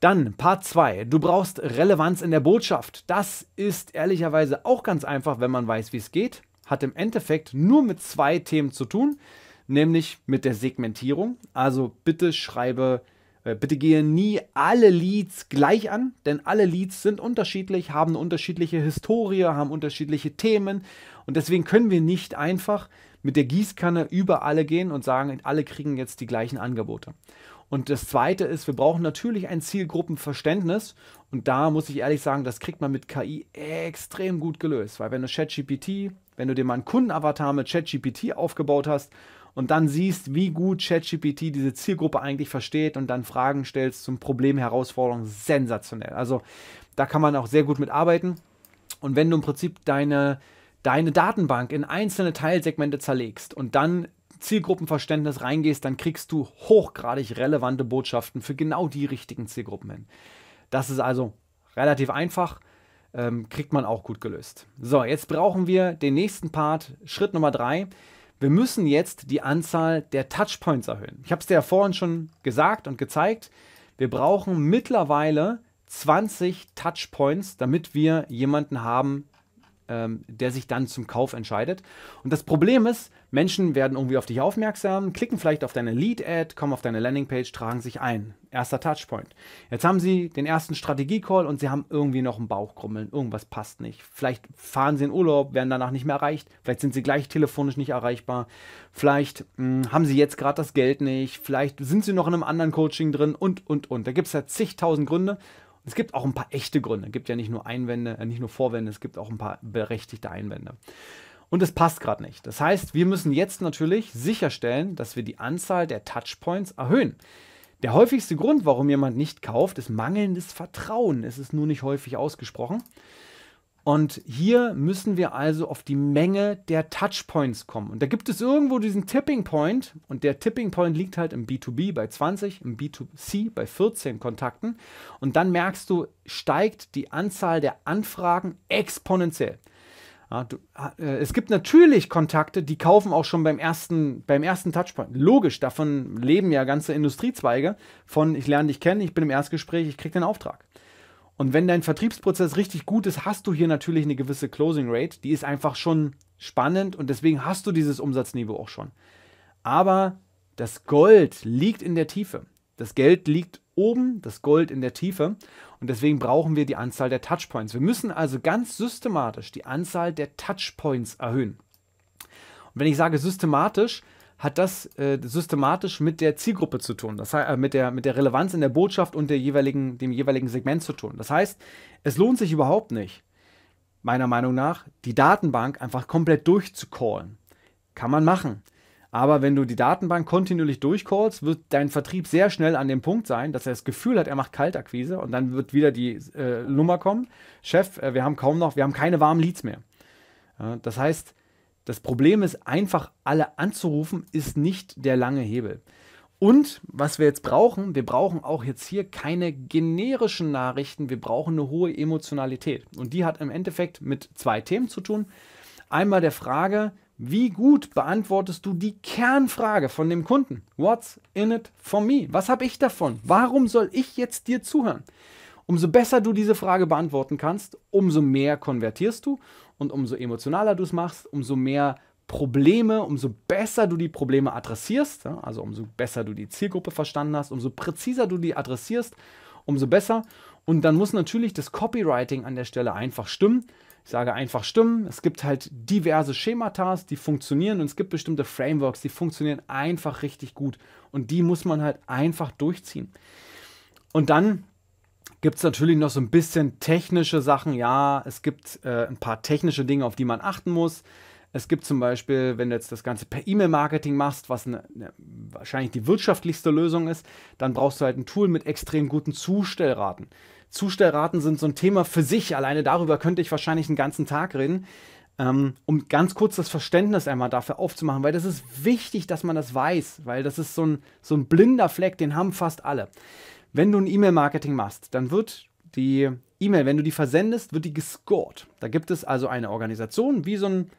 Speaker 1: Dann Part 2. Du brauchst Relevanz in der Botschaft. Das ist ehrlicherweise auch ganz einfach, wenn man weiß, wie es geht. Hat im Endeffekt nur mit zwei Themen zu tun, nämlich mit der Segmentierung. Also bitte schreibe äh, bitte gehe nie alle Leads gleich an, denn alle Leads sind unterschiedlich, haben eine unterschiedliche Historie, haben unterschiedliche Themen und deswegen können wir nicht einfach mit der Gießkanne über alle gehen und sagen, alle kriegen jetzt die gleichen Angebote. Und das Zweite ist, wir brauchen natürlich ein Zielgruppenverständnis und da muss ich ehrlich sagen, das kriegt man mit KI extrem gut gelöst, weil wenn du ChatGPT, wenn du dir mal einen Kundenavatar mit ChatGPT aufgebaut hast und dann siehst, wie gut ChatGPT diese Zielgruppe eigentlich versteht und dann Fragen stellst zum Problem, Herausforderung, sensationell. Also da kann man auch sehr gut mit arbeiten. Und wenn du im Prinzip deine, deine Datenbank in einzelne Teilsegmente zerlegst und dann Zielgruppenverständnis reingehst, dann kriegst du hochgradig relevante Botschaften für genau die richtigen Zielgruppen hin. Das ist also relativ einfach, ähm, kriegt man auch gut gelöst. So, jetzt brauchen wir den nächsten Part, Schritt Nummer drei wir müssen jetzt die Anzahl der Touchpoints erhöhen. Ich habe es dir ja vorhin schon gesagt und gezeigt. Wir brauchen mittlerweile 20 Touchpoints, damit wir jemanden haben, ähm, der sich dann zum Kauf entscheidet. Und das Problem ist, Menschen werden irgendwie auf dich aufmerksam, klicken vielleicht auf deine Lead-Ad, kommen auf deine Landingpage, tragen sich ein. Erster Touchpoint. Jetzt haben sie den ersten Strategie-Call und sie haben irgendwie noch einen Bauchkrummeln. Irgendwas passt nicht. Vielleicht fahren sie in Urlaub, werden danach nicht mehr erreicht. Vielleicht sind sie gleich telefonisch nicht erreichbar. Vielleicht mh, hm, haben sie jetzt gerade das Geld nicht. Vielleicht sind sie noch in einem anderen Coaching drin und, und, und. Da gibt es ja zigtausend Gründe. Es gibt auch ein paar echte Gründe. Es gibt ja nicht nur Einwände, äh, nicht nur Vorwände, es gibt auch ein paar berechtigte Einwände. Und es passt gerade nicht. Das heißt, wir müssen jetzt natürlich sicherstellen, dass wir die Anzahl der Touchpoints erhöhen. Der häufigste Grund, warum jemand nicht kauft, ist mangelndes Vertrauen. Es ist nur nicht häufig ausgesprochen. Und hier müssen wir also auf die Menge der Touchpoints kommen. Und da gibt es irgendwo diesen Tipping Point. Und der Tipping Point liegt halt im B2B bei 20, im B2C bei 14 Kontakten. Und dann merkst du, steigt die Anzahl der Anfragen exponentiell. Ja, ah, du, ah, äh, es gibt natürlich Kontakte, die kaufen auch schon beim ersten, beim ersten Touchpoint. Logisch, davon leben ja ganze Industriezweige von ich lerne dich kennen, ich bin im Erstgespräch, ich kriege den Auftrag. Und wenn dein Vertriebsprozess richtig gut ist, hast du hier natürlich eine gewisse Closing Rate, die ist einfach schon spannend und deswegen hast du dieses Umsatzniveau auch schon. Aber das Gold liegt in der Tiefe. Das Geld liegt oben, das Gold in der Tiefe. Und deswegen brauchen wir die Anzahl der Touchpoints. Wir müssen also ganz systematisch die Anzahl der Touchpoints erhöhen. Und wenn ich sage systematisch, hat das äh, systematisch mit der Zielgruppe zu tun, das heißt, äh, mit, der, mit der Relevanz in der Botschaft und der jeweiligen, dem jeweiligen Segment zu tun. Das heißt, es lohnt sich überhaupt nicht, meiner Meinung nach, die Datenbank einfach komplett durchzucallen. Kann man machen. Aber wenn du die Datenbank kontinuierlich durchcallst, wird dein Vertrieb sehr schnell an dem Punkt sein, dass er das Gefühl hat, er macht Kaltakquise und dann wird wieder die äh, Nummer kommen. Chef, äh, wir haben kaum noch, wir haben keine warmen Leads mehr. Äh, das heißt, das Problem ist, einfach alle anzurufen, ist nicht der lange Hebel. Und was wir jetzt brauchen, wir brauchen auch jetzt hier keine generischen Nachrichten, wir brauchen eine hohe Emotionalität. Und die hat im Endeffekt mit zwei Themen zu tun. Einmal der Frage, wie gut beantwortest du die Kernfrage von dem Kunden? What's in it for me? Was habe ich davon? Warum soll ich jetzt dir zuhören? Umso besser du diese Frage beantworten kannst, umso mehr konvertierst du und umso emotionaler du es machst, umso mehr Probleme, umso besser du die Probleme adressierst, also umso besser du die Zielgruppe verstanden hast, umso präziser du die adressierst, umso besser. Und dann muss natürlich das Copywriting an der Stelle einfach stimmen. Ich sage einfach Stimmen. Es gibt halt diverse Schemata, die funktionieren und es gibt bestimmte Frameworks, die funktionieren einfach richtig gut. Und die muss man halt einfach durchziehen. Und dann gibt es natürlich noch so ein bisschen technische Sachen. Ja, es gibt äh, ein paar technische Dinge, auf die man achten muss. Es gibt zum Beispiel, wenn du jetzt das Ganze per E-Mail-Marketing machst, was eine, eine, wahrscheinlich die wirtschaftlichste Lösung ist, dann brauchst du halt ein Tool mit extrem guten Zustellraten. Zustellraten sind so ein Thema für sich. Alleine darüber könnte ich wahrscheinlich einen ganzen Tag reden. Ähm, um ganz kurz das Verständnis einmal dafür aufzumachen, weil das ist wichtig, dass man das weiß, weil das ist so ein, so ein blinder Fleck, den haben fast alle. Wenn du ein E-Mail-Marketing machst, dann wird die E-Mail, wenn du die versendest, wird die gescored. Da gibt es also eine Organisation, wie so ein,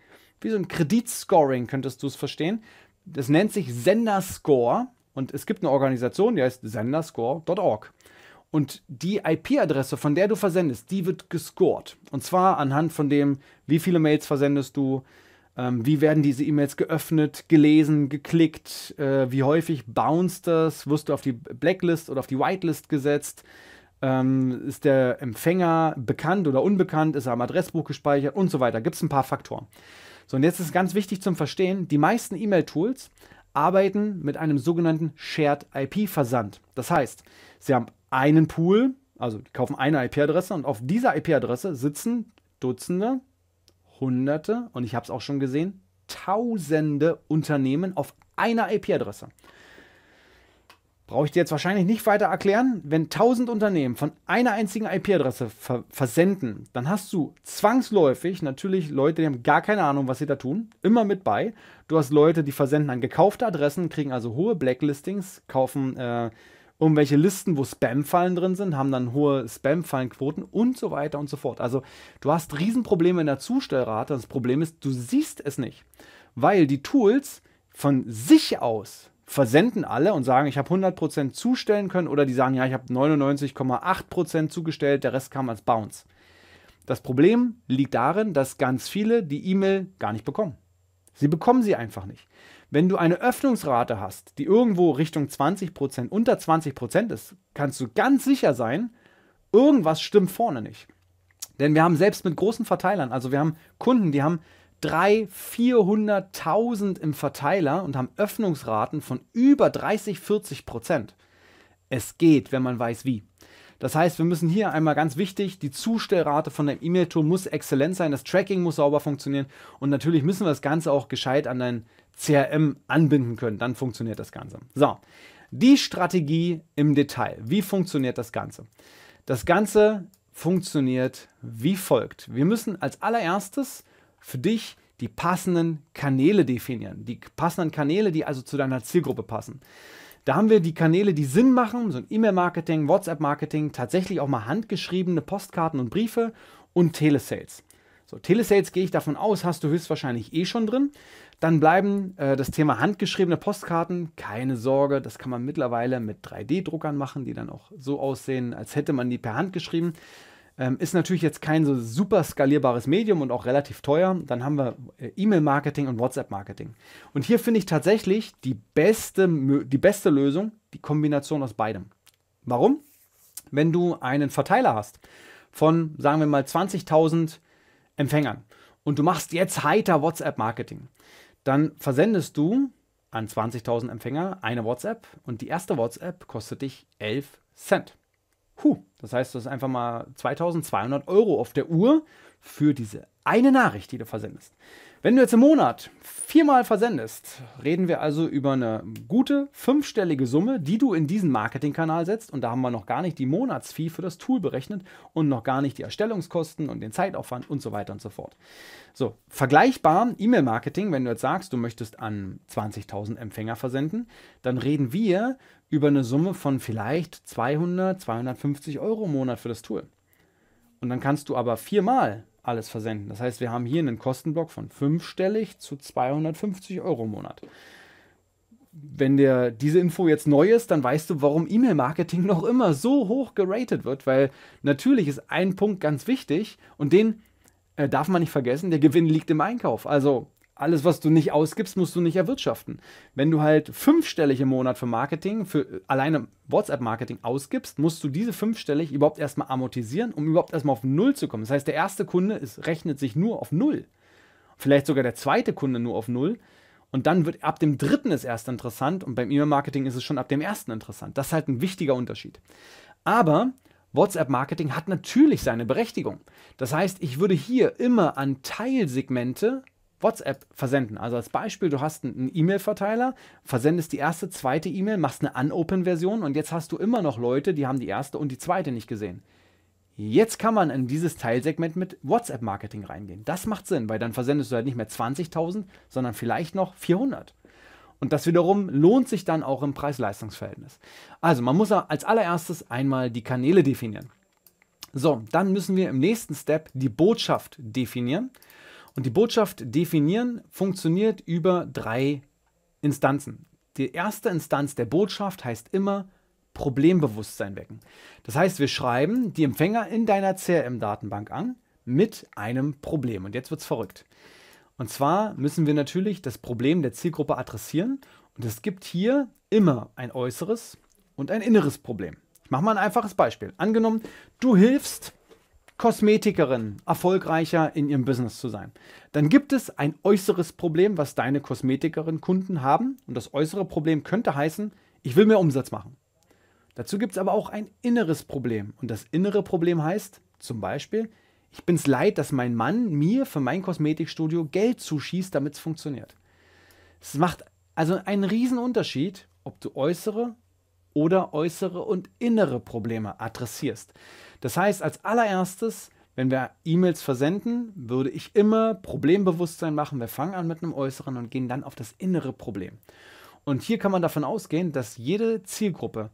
Speaker 1: wie so ein Kreditscoring, könntest du es verstehen. Das nennt sich Senderscore und es gibt eine Organisation, die heißt senderscore.org. Und die IP-Adresse, von der du versendest, die wird gescored. Und zwar anhand von dem, wie viele Mails versendest du, ähm, wie werden diese E-Mails geöffnet, gelesen, geklickt, äh, wie häufig bounced das, wirst du auf die Blacklist oder auf die Whitelist gesetzt, ähm, ist der Empfänger bekannt oder unbekannt, ist er am Adressbuch gespeichert und so weiter. Gibt es ein paar Faktoren. So, und jetzt ist ganz wichtig zum Verstehen, die meisten E-Mail-Tools arbeiten mit einem sogenannten Shared IP-Versand. Das heißt, sie haben einen Pool, also die kaufen eine IP-Adresse und auf dieser IP-Adresse sitzen Dutzende, Hunderte und ich habe es auch schon gesehen, Tausende Unternehmen auf einer IP-Adresse. Brauche ich dir jetzt wahrscheinlich nicht weiter erklären. Wenn tausend Unternehmen von einer einzigen IP-Adresse ver versenden, dann hast du zwangsläufig natürlich Leute, die haben gar keine Ahnung, was sie da tun, immer mit bei. Du hast Leute, die versenden an gekaufte Adressen, kriegen also hohe Blacklistings, kaufen äh, irgendwelche Listen, wo Spam-Fallen drin sind, haben dann hohe Spam-Fallenquoten und so weiter und so fort. Also du hast Riesenprobleme in der Zustellrate. Das Problem ist, du siehst es nicht, weil die Tools von sich aus versenden alle und sagen, ich habe 100% zustellen können oder die sagen, ja, ich habe 99,8% zugestellt, der Rest kam als Bounce. Das Problem liegt darin, dass ganz viele die E-Mail gar nicht bekommen. Sie bekommen sie einfach nicht. Wenn du eine Öffnungsrate hast, die irgendwo Richtung 20%, unter 20% ist, kannst du ganz sicher sein, irgendwas stimmt vorne nicht. Denn wir haben selbst mit großen Verteilern, also wir haben Kunden, die haben 300.000, 400.000 im Verteiler und haben Öffnungsraten von über 30, 40 Prozent. Es geht, wenn man weiß wie. Das heißt, wir müssen hier einmal ganz wichtig, die Zustellrate von deinem E-Mail-Tool muss exzellent sein, das Tracking muss sauber funktionieren und natürlich müssen wir das Ganze auch gescheit an deinen CRM anbinden können, dann funktioniert das Ganze. So, die Strategie im Detail. Wie funktioniert das Ganze? Das Ganze funktioniert wie folgt. Wir müssen als allererstes für dich die passenden Kanäle definieren. Die passenden Kanäle, die also zu deiner Zielgruppe passen. Da haben wir die Kanäle, die Sinn machen, so ein E-Mail-Marketing, WhatsApp-Marketing, tatsächlich auch mal handgeschriebene Postkarten und Briefe und Telesales. So, Telesales gehe ich davon aus, hast du höchstwahrscheinlich eh schon drin. Dann bleiben äh, das Thema handgeschriebene Postkarten. Keine Sorge, das kann man mittlerweile mit 3D-Druckern machen, die dann auch so aussehen, als hätte man die per Hand geschrieben. Ähm, ist natürlich jetzt kein so super skalierbares Medium und auch relativ teuer. Dann haben wir äh, E-Mail-Marketing und WhatsApp-Marketing. Und hier finde ich tatsächlich die beste, die beste Lösung, die Kombination aus beidem. Warum? Wenn du einen Verteiler hast von, sagen wir mal, 20.000 Empfängern und du machst jetzt heiter WhatsApp-Marketing, dann versendest du an 20.000 Empfänger eine WhatsApp und die erste WhatsApp kostet dich 11 Cent. Huh, das heißt, das ist einfach mal 2200 Euro auf der Uhr für diese eine Nachricht, die du versendest. Wenn du jetzt im Monat viermal versendest, reden wir also über eine gute fünfstellige Summe, die du in diesen Marketingkanal setzt. Und da haben wir noch gar nicht die Monatsfee für das Tool berechnet und noch gar nicht die Erstellungskosten und den Zeitaufwand und so weiter und so fort. So, vergleichbar E-Mail-Marketing, wenn du jetzt sagst, du möchtest an 20.000 Empfänger versenden, dann reden wir über eine Summe von vielleicht 200, 250 Euro im Monat für das Tool. Und dann kannst du aber viermal alles versenden. Das heißt, wir haben hier einen Kostenblock von fünfstellig zu 250 Euro im Monat. Wenn dir diese Info jetzt neu ist, dann weißt du, warum E-Mail-Marketing noch immer so hoch geratet wird, weil natürlich ist ein Punkt ganz wichtig und den äh, darf man nicht vergessen, der Gewinn liegt im Einkauf. Also alles, was du nicht ausgibst, musst du nicht erwirtschaften. Wenn du halt fünfstellig im Monat für Marketing, für alleine WhatsApp-Marketing ausgibst, musst du diese fünfstellig überhaupt erstmal amortisieren, um überhaupt erstmal auf Null zu kommen. Das heißt, der erste Kunde ist, rechnet sich nur auf Null. Vielleicht sogar der zweite Kunde nur auf Null. Und dann wird ab dem dritten ist erst interessant und beim E-Mail-Marketing ist es schon ab dem ersten interessant. Das ist halt ein wichtiger Unterschied. Aber WhatsApp-Marketing hat natürlich seine Berechtigung. Das heißt, ich würde hier immer an Teilsegmente WhatsApp versenden. Also als Beispiel, du hast einen E-Mail-Verteiler, versendest die erste, zweite E-Mail, machst eine Unopen-Version und jetzt hast du immer noch Leute, die haben die erste und die zweite nicht gesehen. Jetzt kann man in dieses Teilsegment mit WhatsApp-Marketing reingehen. Das macht Sinn, weil dann versendest du halt nicht mehr 20.000, sondern vielleicht noch 400. Und das wiederum lohnt sich dann auch im Preis-Leistungs-Verhältnis. Also man muss als allererstes einmal die Kanäle definieren. So, dann müssen wir im nächsten Step die Botschaft definieren. Und die Botschaft definieren funktioniert über drei Instanzen. Die erste Instanz der Botschaft heißt immer Problembewusstsein wecken. Das heißt, wir schreiben die Empfänger in deiner CRM-Datenbank an mit einem Problem. Und jetzt wird es verrückt. Und zwar müssen wir natürlich das Problem der Zielgruppe adressieren. Und es gibt hier immer ein äußeres und ein inneres Problem. Ich mache mal ein einfaches Beispiel. Angenommen, du hilfst Kosmetikerin erfolgreicher in ihrem Business zu sein, dann gibt es ein äußeres Problem, was deine Kosmetikerin-Kunden haben. Und das äußere Problem könnte heißen, ich will mehr Umsatz machen. Dazu gibt es aber auch ein inneres Problem. Und das innere Problem heißt zum Beispiel, ich bin es leid, dass mein Mann mir für mein Kosmetikstudio Geld zuschießt, damit es funktioniert. Es macht also einen riesen Unterschied, ob du äußere oder äußere und innere Probleme adressierst. Das heißt, als allererstes, wenn wir E-Mails versenden, würde ich immer Problembewusstsein machen. Wir fangen an mit einem äußeren und gehen dann auf das innere Problem. Und hier kann man davon ausgehen, dass jede Zielgruppe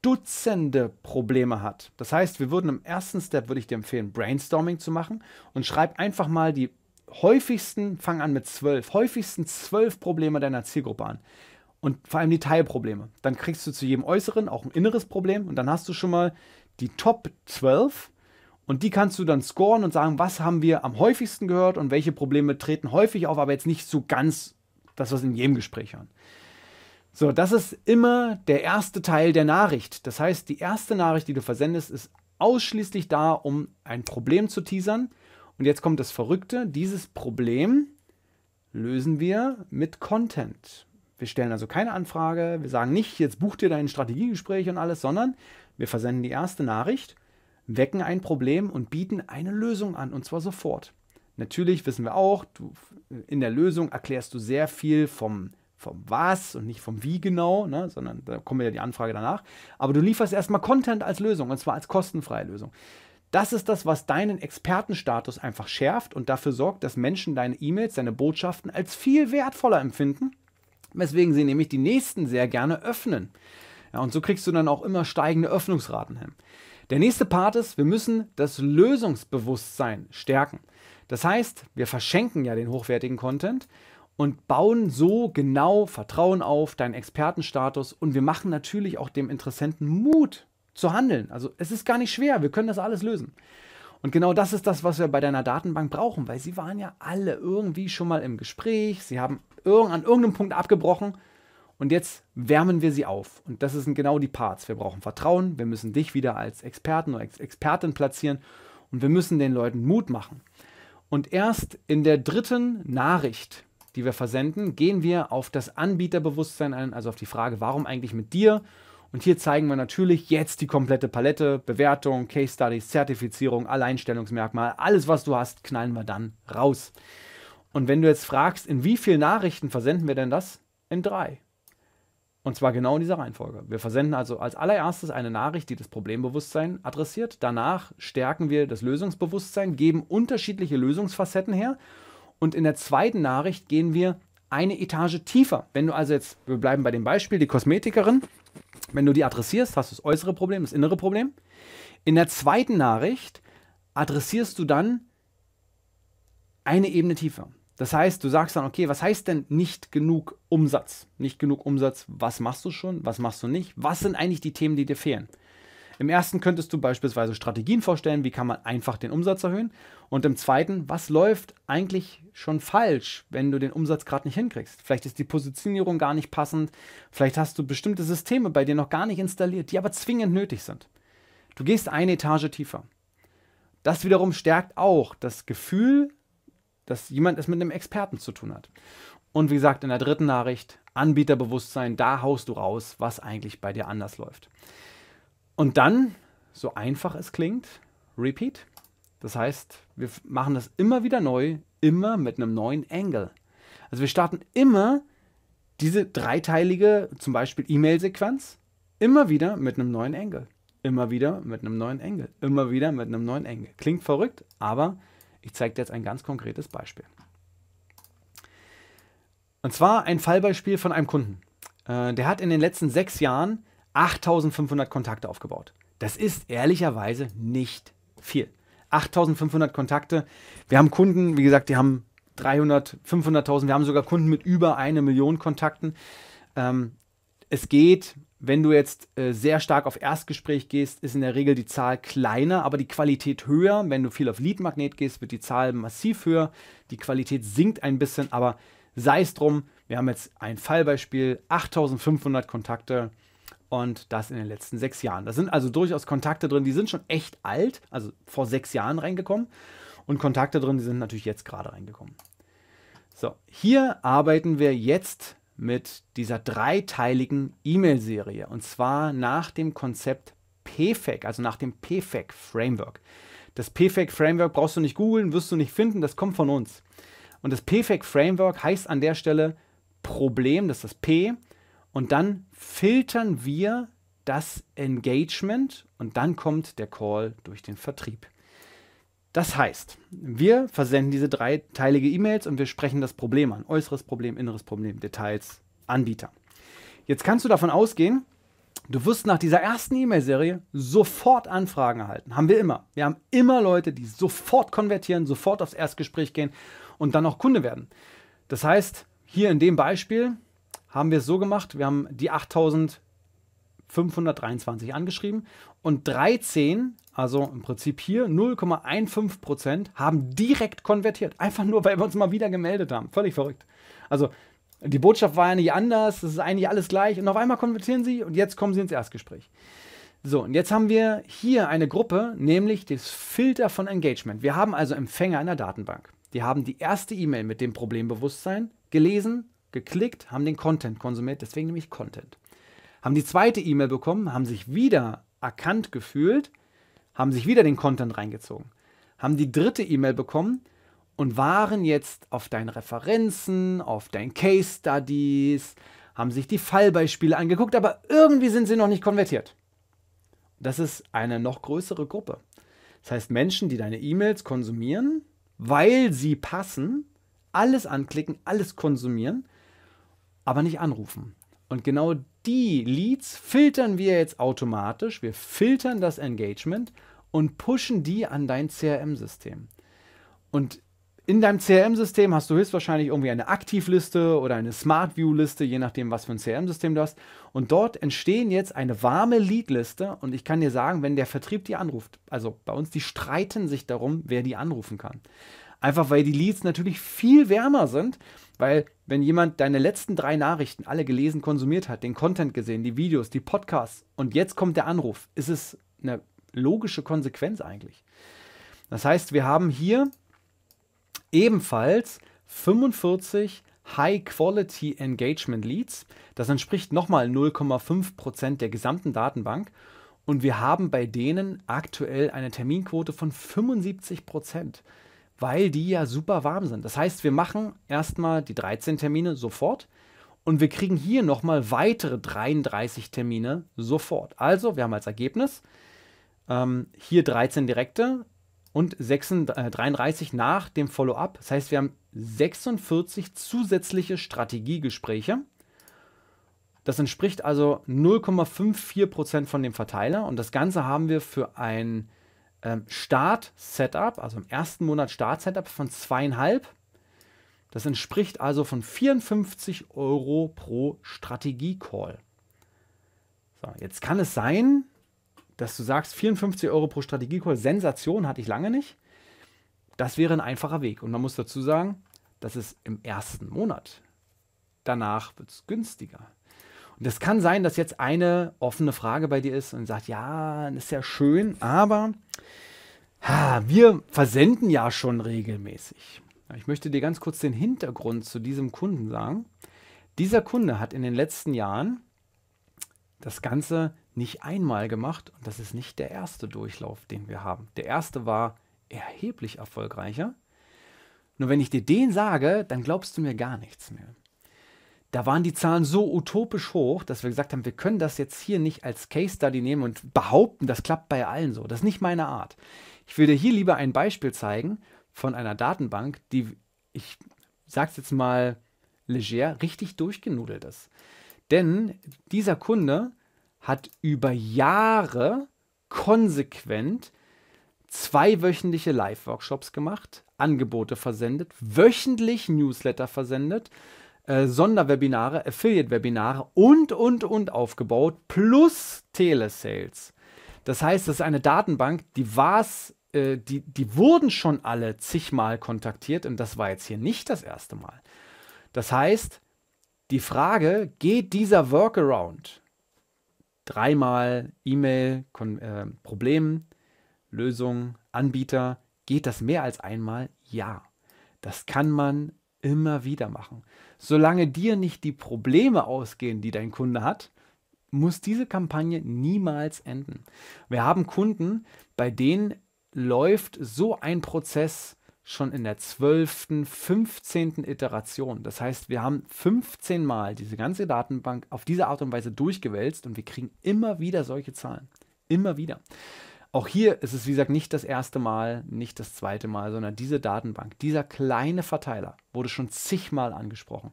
Speaker 1: Dutzende Probleme hat. Das heißt, wir würden im ersten Step, würde ich dir empfehlen, Brainstorming zu machen und schreib einfach mal die häufigsten, fang an mit zwölf, häufigsten zwölf Probleme deiner Zielgruppe an. Und vor allem die Teilprobleme. Dann kriegst du zu jedem äußeren auch ein inneres Problem und dann hast du schon mal die Top 12 und die kannst du dann scoren und sagen, was haben wir am häufigsten gehört und welche Probleme treten häufig auf, aber jetzt nicht so ganz das, was in jedem Gespräch hören. So, das ist immer der erste Teil der Nachricht. Das heißt, die erste Nachricht, die du versendest, ist ausschließlich da, um ein Problem zu teasern. Und jetzt kommt das Verrückte, dieses Problem lösen wir mit Content. Wir stellen also keine Anfrage, wir sagen nicht, jetzt buch dir dein Strategiegespräch und alles, sondern wir versenden die erste Nachricht, wecken ein Problem und bieten eine Lösung an, und zwar sofort. Natürlich wissen wir auch, du, in der Lösung erklärst du sehr viel vom, vom Was und nicht vom Wie genau, ne, sondern da kommen ja die Anfrage danach. Aber du lieferst erstmal Content als Lösung, und zwar als kostenfreie Lösung. Das ist das, was deinen Expertenstatus einfach schärft und dafür sorgt, dass Menschen deine E-Mails, deine Botschaften als viel wertvoller empfinden, weswegen sie nämlich die nächsten sehr gerne öffnen. Ja, und so kriegst du dann auch immer steigende Öffnungsraten hin. Der nächste Part ist, wir müssen das Lösungsbewusstsein stärken. Das heißt, wir verschenken ja den hochwertigen Content und bauen so genau Vertrauen auf, deinen Expertenstatus und wir machen natürlich auch dem Interessenten Mut zu handeln. Also es ist gar nicht schwer, wir können das alles lösen. Und genau das ist das, was wir bei deiner Datenbank brauchen, weil sie waren ja alle irgendwie schon mal im Gespräch, sie haben an irgendeinem Punkt abgebrochen und jetzt wärmen wir sie auf. Und das sind genau die Parts. Wir brauchen Vertrauen, wir müssen dich wieder als Experten oder Ex Expertin platzieren und wir müssen den Leuten Mut machen. Und erst in der dritten Nachricht, die wir versenden, gehen wir auf das Anbieterbewusstsein ein, also auf die Frage, warum eigentlich mit dir? Und hier zeigen wir natürlich jetzt die komplette Palette, Bewertung, Case Studies, Zertifizierung, Alleinstellungsmerkmal, alles was du hast, knallen wir dann raus. Und wenn du jetzt fragst, in wie vielen Nachrichten versenden wir denn das? In drei. Und zwar genau in dieser Reihenfolge. Wir versenden also als allererstes eine Nachricht, die das Problembewusstsein adressiert. Danach stärken wir das Lösungsbewusstsein, geben unterschiedliche Lösungsfacetten her. Und in der zweiten Nachricht gehen wir eine Etage tiefer. Wenn du also jetzt, wir bleiben bei dem Beispiel, die Kosmetikerin, wenn du die adressierst, hast du das äußere Problem, das innere Problem. In der zweiten Nachricht adressierst du dann eine Ebene tiefer. Das heißt, du sagst dann, okay, was heißt denn nicht genug Umsatz? Nicht genug Umsatz, was machst du schon, was machst du nicht? Was sind eigentlich die Themen, die dir fehlen? Im ersten könntest du beispielsweise Strategien vorstellen, wie kann man einfach den Umsatz erhöhen? Und im zweiten, was läuft eigentlich schon falsch, wenn du den Umsatz gerade nicht hinkriegst? Vielleicht ist die Positionierung gar nicht passend, vielleicht hast du bestimmte Systeme bei dir noch gar nicht installiert, die aber zwingend nötig sind. Du gehst eine Etage tiefer. Das wiederum stärkt auch das Gefühl dass jemand es mit einem Experten zu tun hat. Und wie gesagt, in der dritten Nachricht, Anbieterbewusstsein, da haust du raus, was eigentlich bei dir anders läuft. Und dann, so einfach es klingt, Repeat. Das heißt, wir machen das immer wieder neu, immer mit einem neuen Angle. Also wir starten immer diese dreiteilige, zum Beispiel E-Mail-Sequenz, immer wieder mit einem neuen Angle. Immer wieder mit einem neuen Angle. Immer wieder mit einem neuen Angle. Klingt verrückt, aber ich zeige dir jetzt ein ganz konkretes Beispiel. Und zwar ein Fallbeispiel von einem Kunden. Äh, der hat in den letzten sechs Jahren 8500 Kontakte aufgebaut. Das ist ehrlicherweise nicht viel. 8500 Kontakte. Wir haben Kunden, wie gesagt, die haben 300, 500.000. Wir haben sogar Kunden mit über eine Million Kontakten. Ähm, es geht wenn du jetzt äh, sehr stark auf Erstgespräch gehst, ist in der Regel die Zahl kleiner, aber die Qualität höher. Wenn du viel auf Leadmagnet gehst, wird die Zahl massiv höher. Die Qualität sinkt ein bisschen, aber sei es drum. Wir haben jetzt ein Fallbeispiel, 8500 Kontakte und das in den letzten sechs Jahren. Da sind also durchaus Kontakte drin, die sind schon echt alt, also vor sechs Jahren reingekommen. Und Kontakte drin, die sind natürlich jetzt gerade reingekommen. So, hier arbeiten wir jetzt mit dieser dreiteiligen E-Mail-Serie und zwar nach dem Konzept PFAC, e also nach dem PFAC e Framework. Das PFAC e Framework brauchst du nicht googeln, wirst du nicht finden, das kommt von uns. Und das PFAC Framework heißt an der Stelle Problem, das ist das P, und dann filtern wir das Engagement und dann kommt der Call durch den Vertrieb. Das heißt, wir versenden diese dreiteilige E-Mails und wir sprechen das Problem an. Äußeres Problem, inneres Problem, Details, Anbieter. Jetzt kannst du davon ausgehen, du wirst nach dieser ersten E-Mail-Serie sofort Anfragen erhalten. Haben wir immer. Wir haben immer Leute, die sofort konvertieren, sofort aufs Erstgespräch gehen und dann auch Kunde werden. Das heißt, hier in dem Beispiel haben wir es so gemacht, wir haben die 8523 angeschrieben und 13 also im Prinzip hier 0,15 haben direkt konvertiert. Einfach nur, weil wir uns mal wieder gemeldet haben. Völlig verrückt. Also die Botschaft war ja nicht anders, es ist eigentlich alles gleich. Und auf einmal konvertieren sie und jetzt kommen sie ins Erstgespräch. So, und jetzt haben wir hier eine Gruppe, nämlich das Filter von Engagement. Wir haben also Empfänger in der Datenbank. Die haben die erste E-Mail mit dem Problembewusstsein gelesen, geklickt, haben den Content konsumiert, deswegen nämlich Content. Haben die zweite E-Mail bekommen, haben sich wieder erkannt gefühlt, haben sich wieder den Content reingezogen, haben die dritte E-Mail bekommen und waren jetzt auf deinen Referenzen, auf deinen Case Studies, haben sich die Fallbeispiele angeguckt, aber irgendwie sind sie noch nicht konvertiert. Das ist eine noch größere Gruppe. Das heißt, Menschen, die deine E-Mails konsumieren, weil sie passen, alles anklicken, alles konsumieren, aber nicht anrufen. Und genau die Leads filtern wir jetzt automatisch. Wir filtern das Engagement und pushen die an dein CRM-System. Und in deinem CRM-System hast du höchstwahrscheinlich irgendwie eine Aktivliste oder eine Smart View-Liste, je nachdem, was für ein CRM-System du hast. Und dort entstehen jetzt eine warme Lead-Liste. Und ich kann dir sagen, wenn der Vertrieb die anruft, also bei uns, die streiten sich darum, wer die anrufen kann. Einfach weil die Leads natürlich viel wärmer sind, weil wenn jemand deine letzten drei Nachrichten alle gelesen, konsumiert hat, den Content gesehen, die Videos, die Podcasts und jetzt kommt der Anruf, ist es eine logische Konsequenz eigentlich. Das heißt, wir haben hier ebenfalls 45 High-Quality Engagement Leads. Das entspricht nochmal 0,5% der gesamten Datenbank. Und wir haben bei denen aktuell eine Terminquote von 75%, weil die ja super warm sind. Das heißt, wir machen erstmal die 13 Termine sofort und wir kriegen hier nochmal weitere 33 Termine sofort. Also, wir haben als Ergebnis ähm, hier 13 direkte und 36, äh, 33 nach dem Follow-up. Das heißt, wir haben 46 zusätzliche Strategiegespräche. Das entspricht also 0,54% von dem Verteiler und das Ganze haben wir für ein ähm, Start-Setup, also im ersten Monat Start-Setup von zweieinhalb. Das entspricht also von 54 Euro pro Strategie-Call. So, jetzt kann es sein, dass du sagst, 54 Euro pro Strategiecall, Sensation hatte ich lange nicht. Das wäre ein einfacher Weg. Und man muss dazu sagen, das ist im ersten Monat. Danach wird es günstiger. Und es kann sein, dass jetzt eine offene Frage bei dir ist und sagt, ja, das ist ja schön, aber ha, wir versenden ja schon regelmäßig. Ich möchte dir ganz kurz den Hintergrund zu diesem Kunden sagen. Dieser Kunde hat in den letzten Jahren das Ganze nicht einmal gemacht und das ist nicht der erste Durchlauf, den wir haben. Der erste war erheblich erfolgreicher. Nur wenn ich dir den sage, dann glaubst du mir gar nichts mehr. Da waren die Zahlen so utopisch hoch, dass wir gesagt haben, wir können das jetzt hier nicht als Case Study nehmen und behaupten, das klappt bei allen so. Das ist nicht meine Art. Ich will dir hier lieber ein Beispiel zeigen von einer Datenbank, die, ich sag's jetzt mal leger, richtig durchgenudelt ist. Denn dieser Kunde hat über Jahre konsequent zweiwöchentliche Live-Workshops gemacht, Angebote versendet, wöchentlich Newsletter versendet, äh, Sonderwebinare, Affiliate-Webinare und, und, und aufgebaut, plus Telesales. Das heißt, das ist eine Datenbank, die war es, äh, die, die wurden schon alle zigmal kontaktiert und das war jetzt hier nicht das erste Mal. Das heißt, die Frage, geht dieser Workaround, dreimal E-Mail, äh, Problem, Lösung, Anbieter, geht das mehr als einmal? Ja. Das kann man immer wieder machen. Solange dir nicht die Probleme ausgehen, die dein Kunde hat, muss diese Kampagne niemals enden. Wir haben Kunden, bei denen läuft so ein Prozess schon in der 12., 15. Iteration. Das heißt, wir haben 15 Mal diese ganze Datenbank auf diese Art und Weise durchgewälzt und wir kriegen immer wieder solche Zahlen. Immer wieder. Auch hier ist es, wie gesagt, nicht das erste Mal, nicht das zweite Mal, sondern diese Datenbank, dieser kleine Verteiler wurde schon zigmal angesprochen.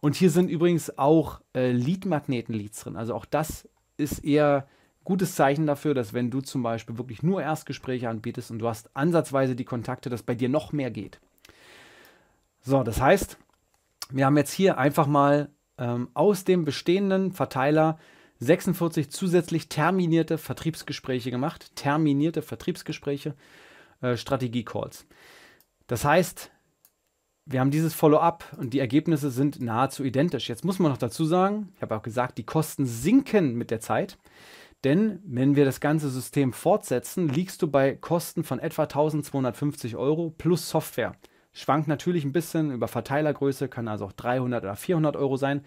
Speaker 1: Und hier sind übrigens auch äh, Lead-Magneten-Leads drin. Also auch das ist eher gutes Zeichen dafür, dass wenn du zum Beispiel wirklich nur Erstgespräche anbietest und du hast ansatzweise die Kontakte, dass bei dir noch mehr geht. So, das heißt, wir haben jetzt hier einfach mal ähm, aus dem bestehenden Verteiler 46 zusätzlich terminierte Vertriebsgespräche gemacht. Terminierte Vertriebsgespräche, äh, Strategie-Calls. Das heißt, wir haben dieses Follow-up und die Ergebnisse sind nahezu identisch. Jetzt muss man noch dazu sagen, ich habe auch gesagt, die Kosten sinken mit der Zeit. Denn wenn wir das ganze System fortsetzen, liegst du bei Kosten von etwa 1250 Euro plus Software. Schwankt natürlich ein bisschen über Verteilergröße, kann also auch 300 oder 400 Euro sein.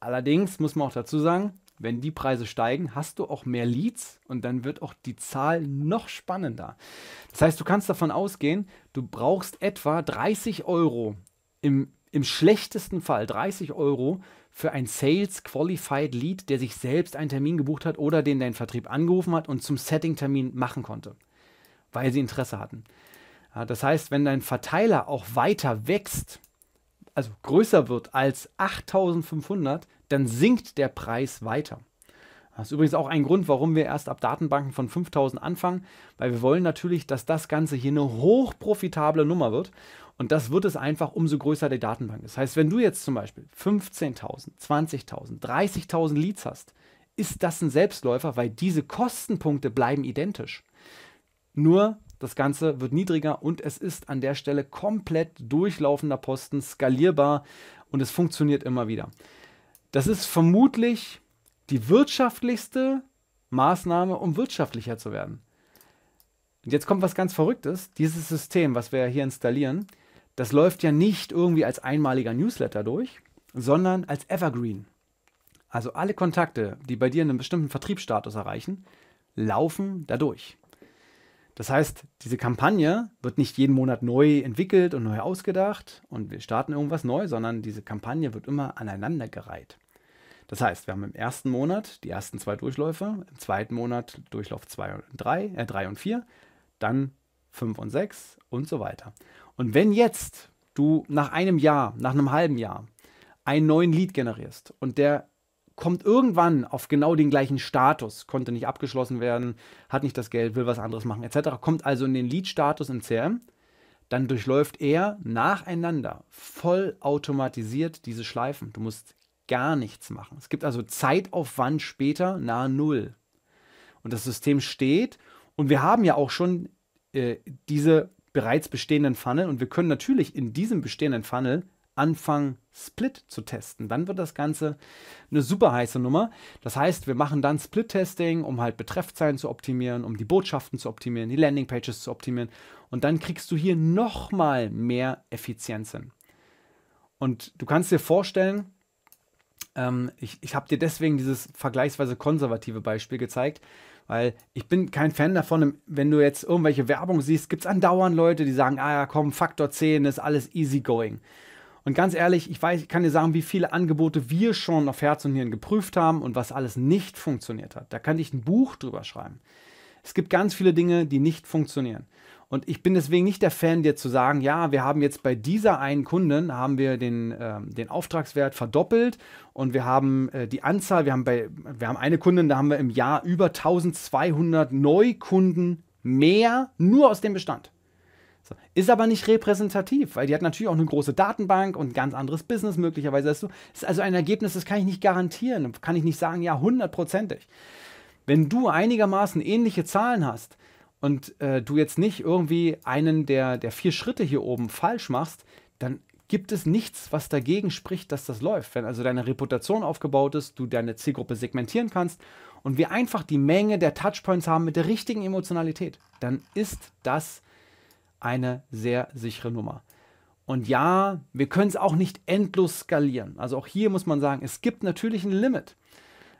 Speaker 1: Allerdings muss man auch dazu sagen, wenn die Preise steigen, hast du auch mehr Leads und dann wird auch die Zahl noch spannender. Das heißt, du kannst davon ausgehen, du brauchst etwa 30 Euro im im schlechtesten Fall 30 Euro für ein Sales Qualified Lead, der sich selbst einen Termin gebucht hat oder den dein Vertrieb angerufen hat und zum Setting-Termin machen konnte, weil sie Interesse hatten. Ja, das heißt, wenn dein Verteiler auch weiter wächst, also größer wird als 8500, dann sinkt der Preis weiter. Das ist übrigens auch ein Grund, warum wir erst ab Datenbanken von 5000 anfangen, weil wir wollen natürlich, dass das Ganze hier eine hochprofitable Nummer wird. Und das wird es einfach, umso größer die Datenbank ist. Das heißt, wenn du jetzt zum Beispiel 15.000, 20.000, 30.000 Leads hast, ist das ein Selbstläufer, weil diese Kostenpunkte bleiben identisch. Nur das Ganze wird niedriger und es ist an der Stelle komplett durchlaufender Posten, skalierbar und es funktioniert immer wieder. Das ist vermutlich die wirtschaftlichste Maßnahme, um wirtschaftlicher zu werden. Und jetzt kommt was ganz Verrücktes. Dieses System, was wir hier installieren, das läuft ja nicht irgendwie als einmaliger Newsletter durch, sondern als Evergreen. Also alle Kontakte, die bei dir einen bestimmten Vertriebsstatus erreichen, laufen dadurch. Das heißt, diese Kampagne wird nicht jeden Monat neu entwickelt und neu ausgedacht und wir starten irgendwas neu, sondern diese Kampagne wird immer aneinandergereiht. Das heißt, wir haben im ersten Monat die ersten zwei Durchläufe, im zweiten Monat Durchlauf 2 und 3, äh 3 und 4, dann 5 und 6 und so weiter. Und wenn jetzt du nach einem Jahr, nach einem halben Jahr einen neuen Lead generierst und der kommt irgendwann auf genau den gleichen Status, konnte nicht abgeschlossen werden, hat nicht das Geld, will was anderes machen, etc., kommt also in den Lead-Status im CRM, dann durchläuft er nacheinander voll automatisiert diese Schleifen. Du musst gar nichts machen. Es gibt also Zeitaufwand später nahe Null. Und das System steht und wir haben ja auch schon äh, diese bereits bestehenden Funnel und wir können natürlich in diesem bestehenden Funnel anfangen, Split zu testen. Dann wird das Ganze eine super heiße Nummer. Das heißt, wir machen dann Split-Testing, um halt Betreffzeilen zu optimieren, um die Botschaften zu optimieren, die Landingpages zu optimieren. Und dann kriegst du hier nochmal mehr Effizienz hin. Und du kannst dir vorstellen, ähm, ich, ich habe dir deswegen dieses vergleichsweise konservative Beispiel gezeigt, weil ich bin kein Fan davon, wenn du jetzt irgendwelche Werbung siehst, gibt es andauernd Leute, die sagen, ah ja, komm, Faktor 10 ist alles easy going. Und ganz ehrlich, ich weiß, ich kann dir sagen, wie viele Angebote wir schon auf Herz und Hirn geprüft haben und was alles nicht funktioniert hat. Da kann ich ein Buch drüber schreiben. Es gibt ganz viele Dinge, die nicht funktionieren. Und ich bin deswegen nicht der Fan, dir zu sagen, ja, wir haben jetzt bei dieser einen Kunden, haben wir den, äh, den Auftragswert verdoppelt und wir haben äh, die Anzahl, wir haben, bei, wir haben eine Kundin, da haben wir im Jahr über 1200 Neukunden mehr nur aus dem Bestand. So. Ist aber nicht repräsentativ, weil die hat natürlich auch eine große Datenbank und ein ganz anderes Business möglicherweise. Das ist also ein Ergebnis, das kann ich nicht garantieren, kann ich nicht sagen, ja, hundertprozentig. Wenn du einigermaßen ähnliche Zahlen hast, und äh, du jetzt nicht irgendwie einen der, der vier Schritte hier oben falsch machst, dann gibt es nichts, was dagegen spricht, dass das läuft. Wenn also deine Reputation aufgebaut ist, du deine Zielgruppe segmentieren kannst und wir einfach die Menge der Touchpoints haben mit der richtigen Emotionalität, dann ist das eine sehr sichere Nummer. Und ja, wir können es auch nicht endlos skalieren. Also auch hier muss man sagen, es gibt natürlich ein Limit.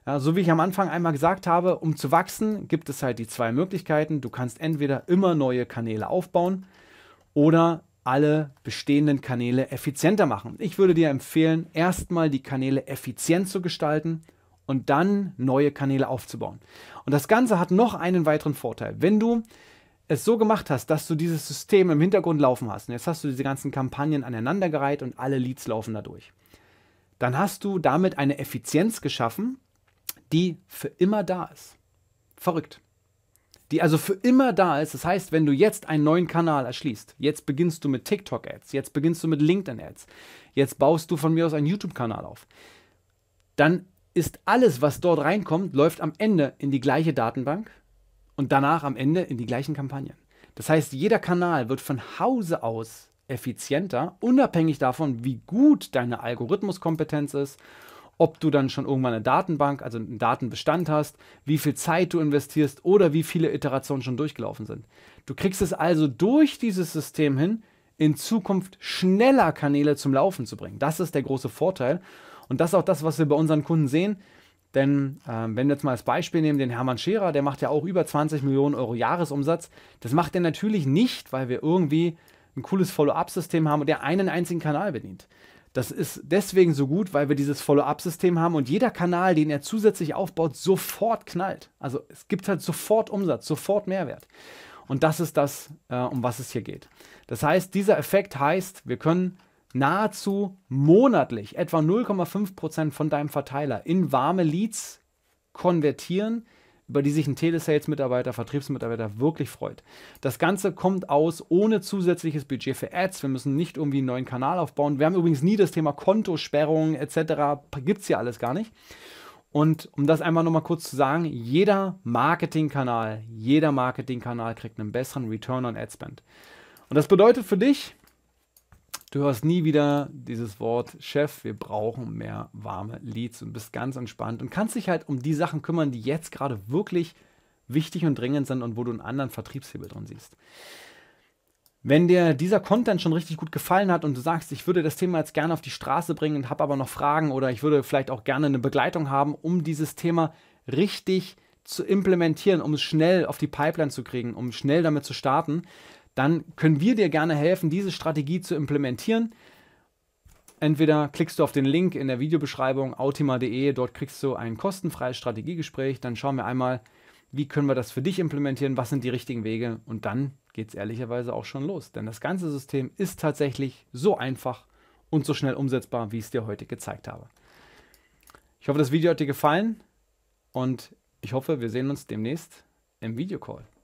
Speaker 1: Ja, so wie ich am Anfang einmal gesagt habe, um zu wachsen, gibt es halt die zwei Möglichkeiten. Du kannst entweder immer neue Kanäle aufbauen oder alle bestehenden Kanäle effizienter machen. Ich würde dir empfehlen, erstmal die Kanäle effizient zu gestalten und dann neue Kanäle aufzubauen. Und das Ganze hat noch einen weiteren Vorteil. Wenn du es so gemacht hast, dass du dieses System im Hintergrund laufen hast und jetzt hast du diese ganzen Kampagnen aneinandergereiht und alle Leads laufen dadurch, dann hast du damit eine Effizienz geschaffen, die für immer da ist. Verrückt. Die also für immer da ist. Das heißt, wenn du jetzt einen neuen Kanal erschließt, jetzt beginnst du mit TikTok-Ads, jetzt beginnst du mit LinkedIn-Ads, jetzt baust du von mir aus einen YouTube-Kanal auf, dann ist alles, was dort reinkommt, läuft am Ende in die gleiche Datenbank und danach am Ende in die gleichen Kampagnen. Das heißt, jeder Kanal wird von Hause aus effizienter, unabhängig davon, wie gut deine Algorithmuskompetenz ist ob du dann schon irgendwann eine Datenbank, also einen Datenbestand hast, wie viel Zeit du investierst oder wie viele Iterationen schon durchgelaufen sind. Du kriegst es also durch dieses System hin, in Zukunft schneller Kanäle zum Laufen zu bringen. Das ist der große Vorteil. Und das ist auch das, was wir bei unseren Kunden sehen. Denn äh, wenn wir jetzt mal als Beispiel nehmen, den Hermann Scherer, der macht ja auch über 20 Millionen Euro Jahresumsatz. Das macht er natürlich nicht, weil wir irgendwie ein cooles Follow-up-System haben und der einen einzigen Kanal bedient. Das ist deswegen so gut, weil wir dieses Follow-up-System haben und jeder Kanal, den er zusätzlich aufbaut, sofort knallt. Also es gibt halt sofort Umsatz, sofort Mehrwert. Und das ist das, äh, um was es hier geht. Das heißt, dieser Effekt heißt, wir können nahezu monatlich etwa 0,5% Prozent von deinem Verteiler in warme Leads konvertieren, über die sich ein Telesales-Mitarbeiter, Vertriebsmitarbeiter wirklich freut. Das Ganze kommt aus ohne zusätzliches Budget für Ads. Wir müssen nicht irgendwie einen neuen Kanal aufbauen. Wir haben übrigens nie das Thema Kontosperrungen etc. Gibt es hier alles gar nicht. Und um das einmal nochmal kurz zu sagen, jeder Marketingkanal, jeder Marketingkanal kriegt einen besseren Return on Ad Spend. Und das bedeutet für dich, Du hörst nie wieder dieses Wort Chef, wir brauchen mehr warme Leads und bist ganz entspannt und kannst dich halt um die Sachen kümmern, die jetzt gerade wirklich wichtig und dringend sind und wo du einen anderen Vertriebshebel drin siehst. Wenn dir dieser Content schon richtig gut gefallen hat und du sagst, ich würde das Thema jetzt gerne auf die Straße bringen und habe aber noch Fragen oder ich würde vielleicht auch gerne eine Begleitung haben, um dieses Thema richtig zu implementieren, um es schnell auf die Pipeline zu kriegen, um schnell damit zu starten, dann können wir dir gerne helfen, diese Strategie zu implementieren. Entweder klickst du auf den Link in der Videobeschreibung autima.de, dort kriegst du ein kostenfreies Strategiegespräch, dann schauen wir einmal, wie können wir das für dich implementieren, was sind die richtigen Wege und dann geht es ehrlicherweise auch schon los. Denn das ganze System ist tatsächlich so einfach und so schnell umsetzbar, wie ich es dir heute gezeigt habe. Ich hoffe, das Video hat dir gefallen und ich hoffe, wir sehen uns demnächst im Videocall.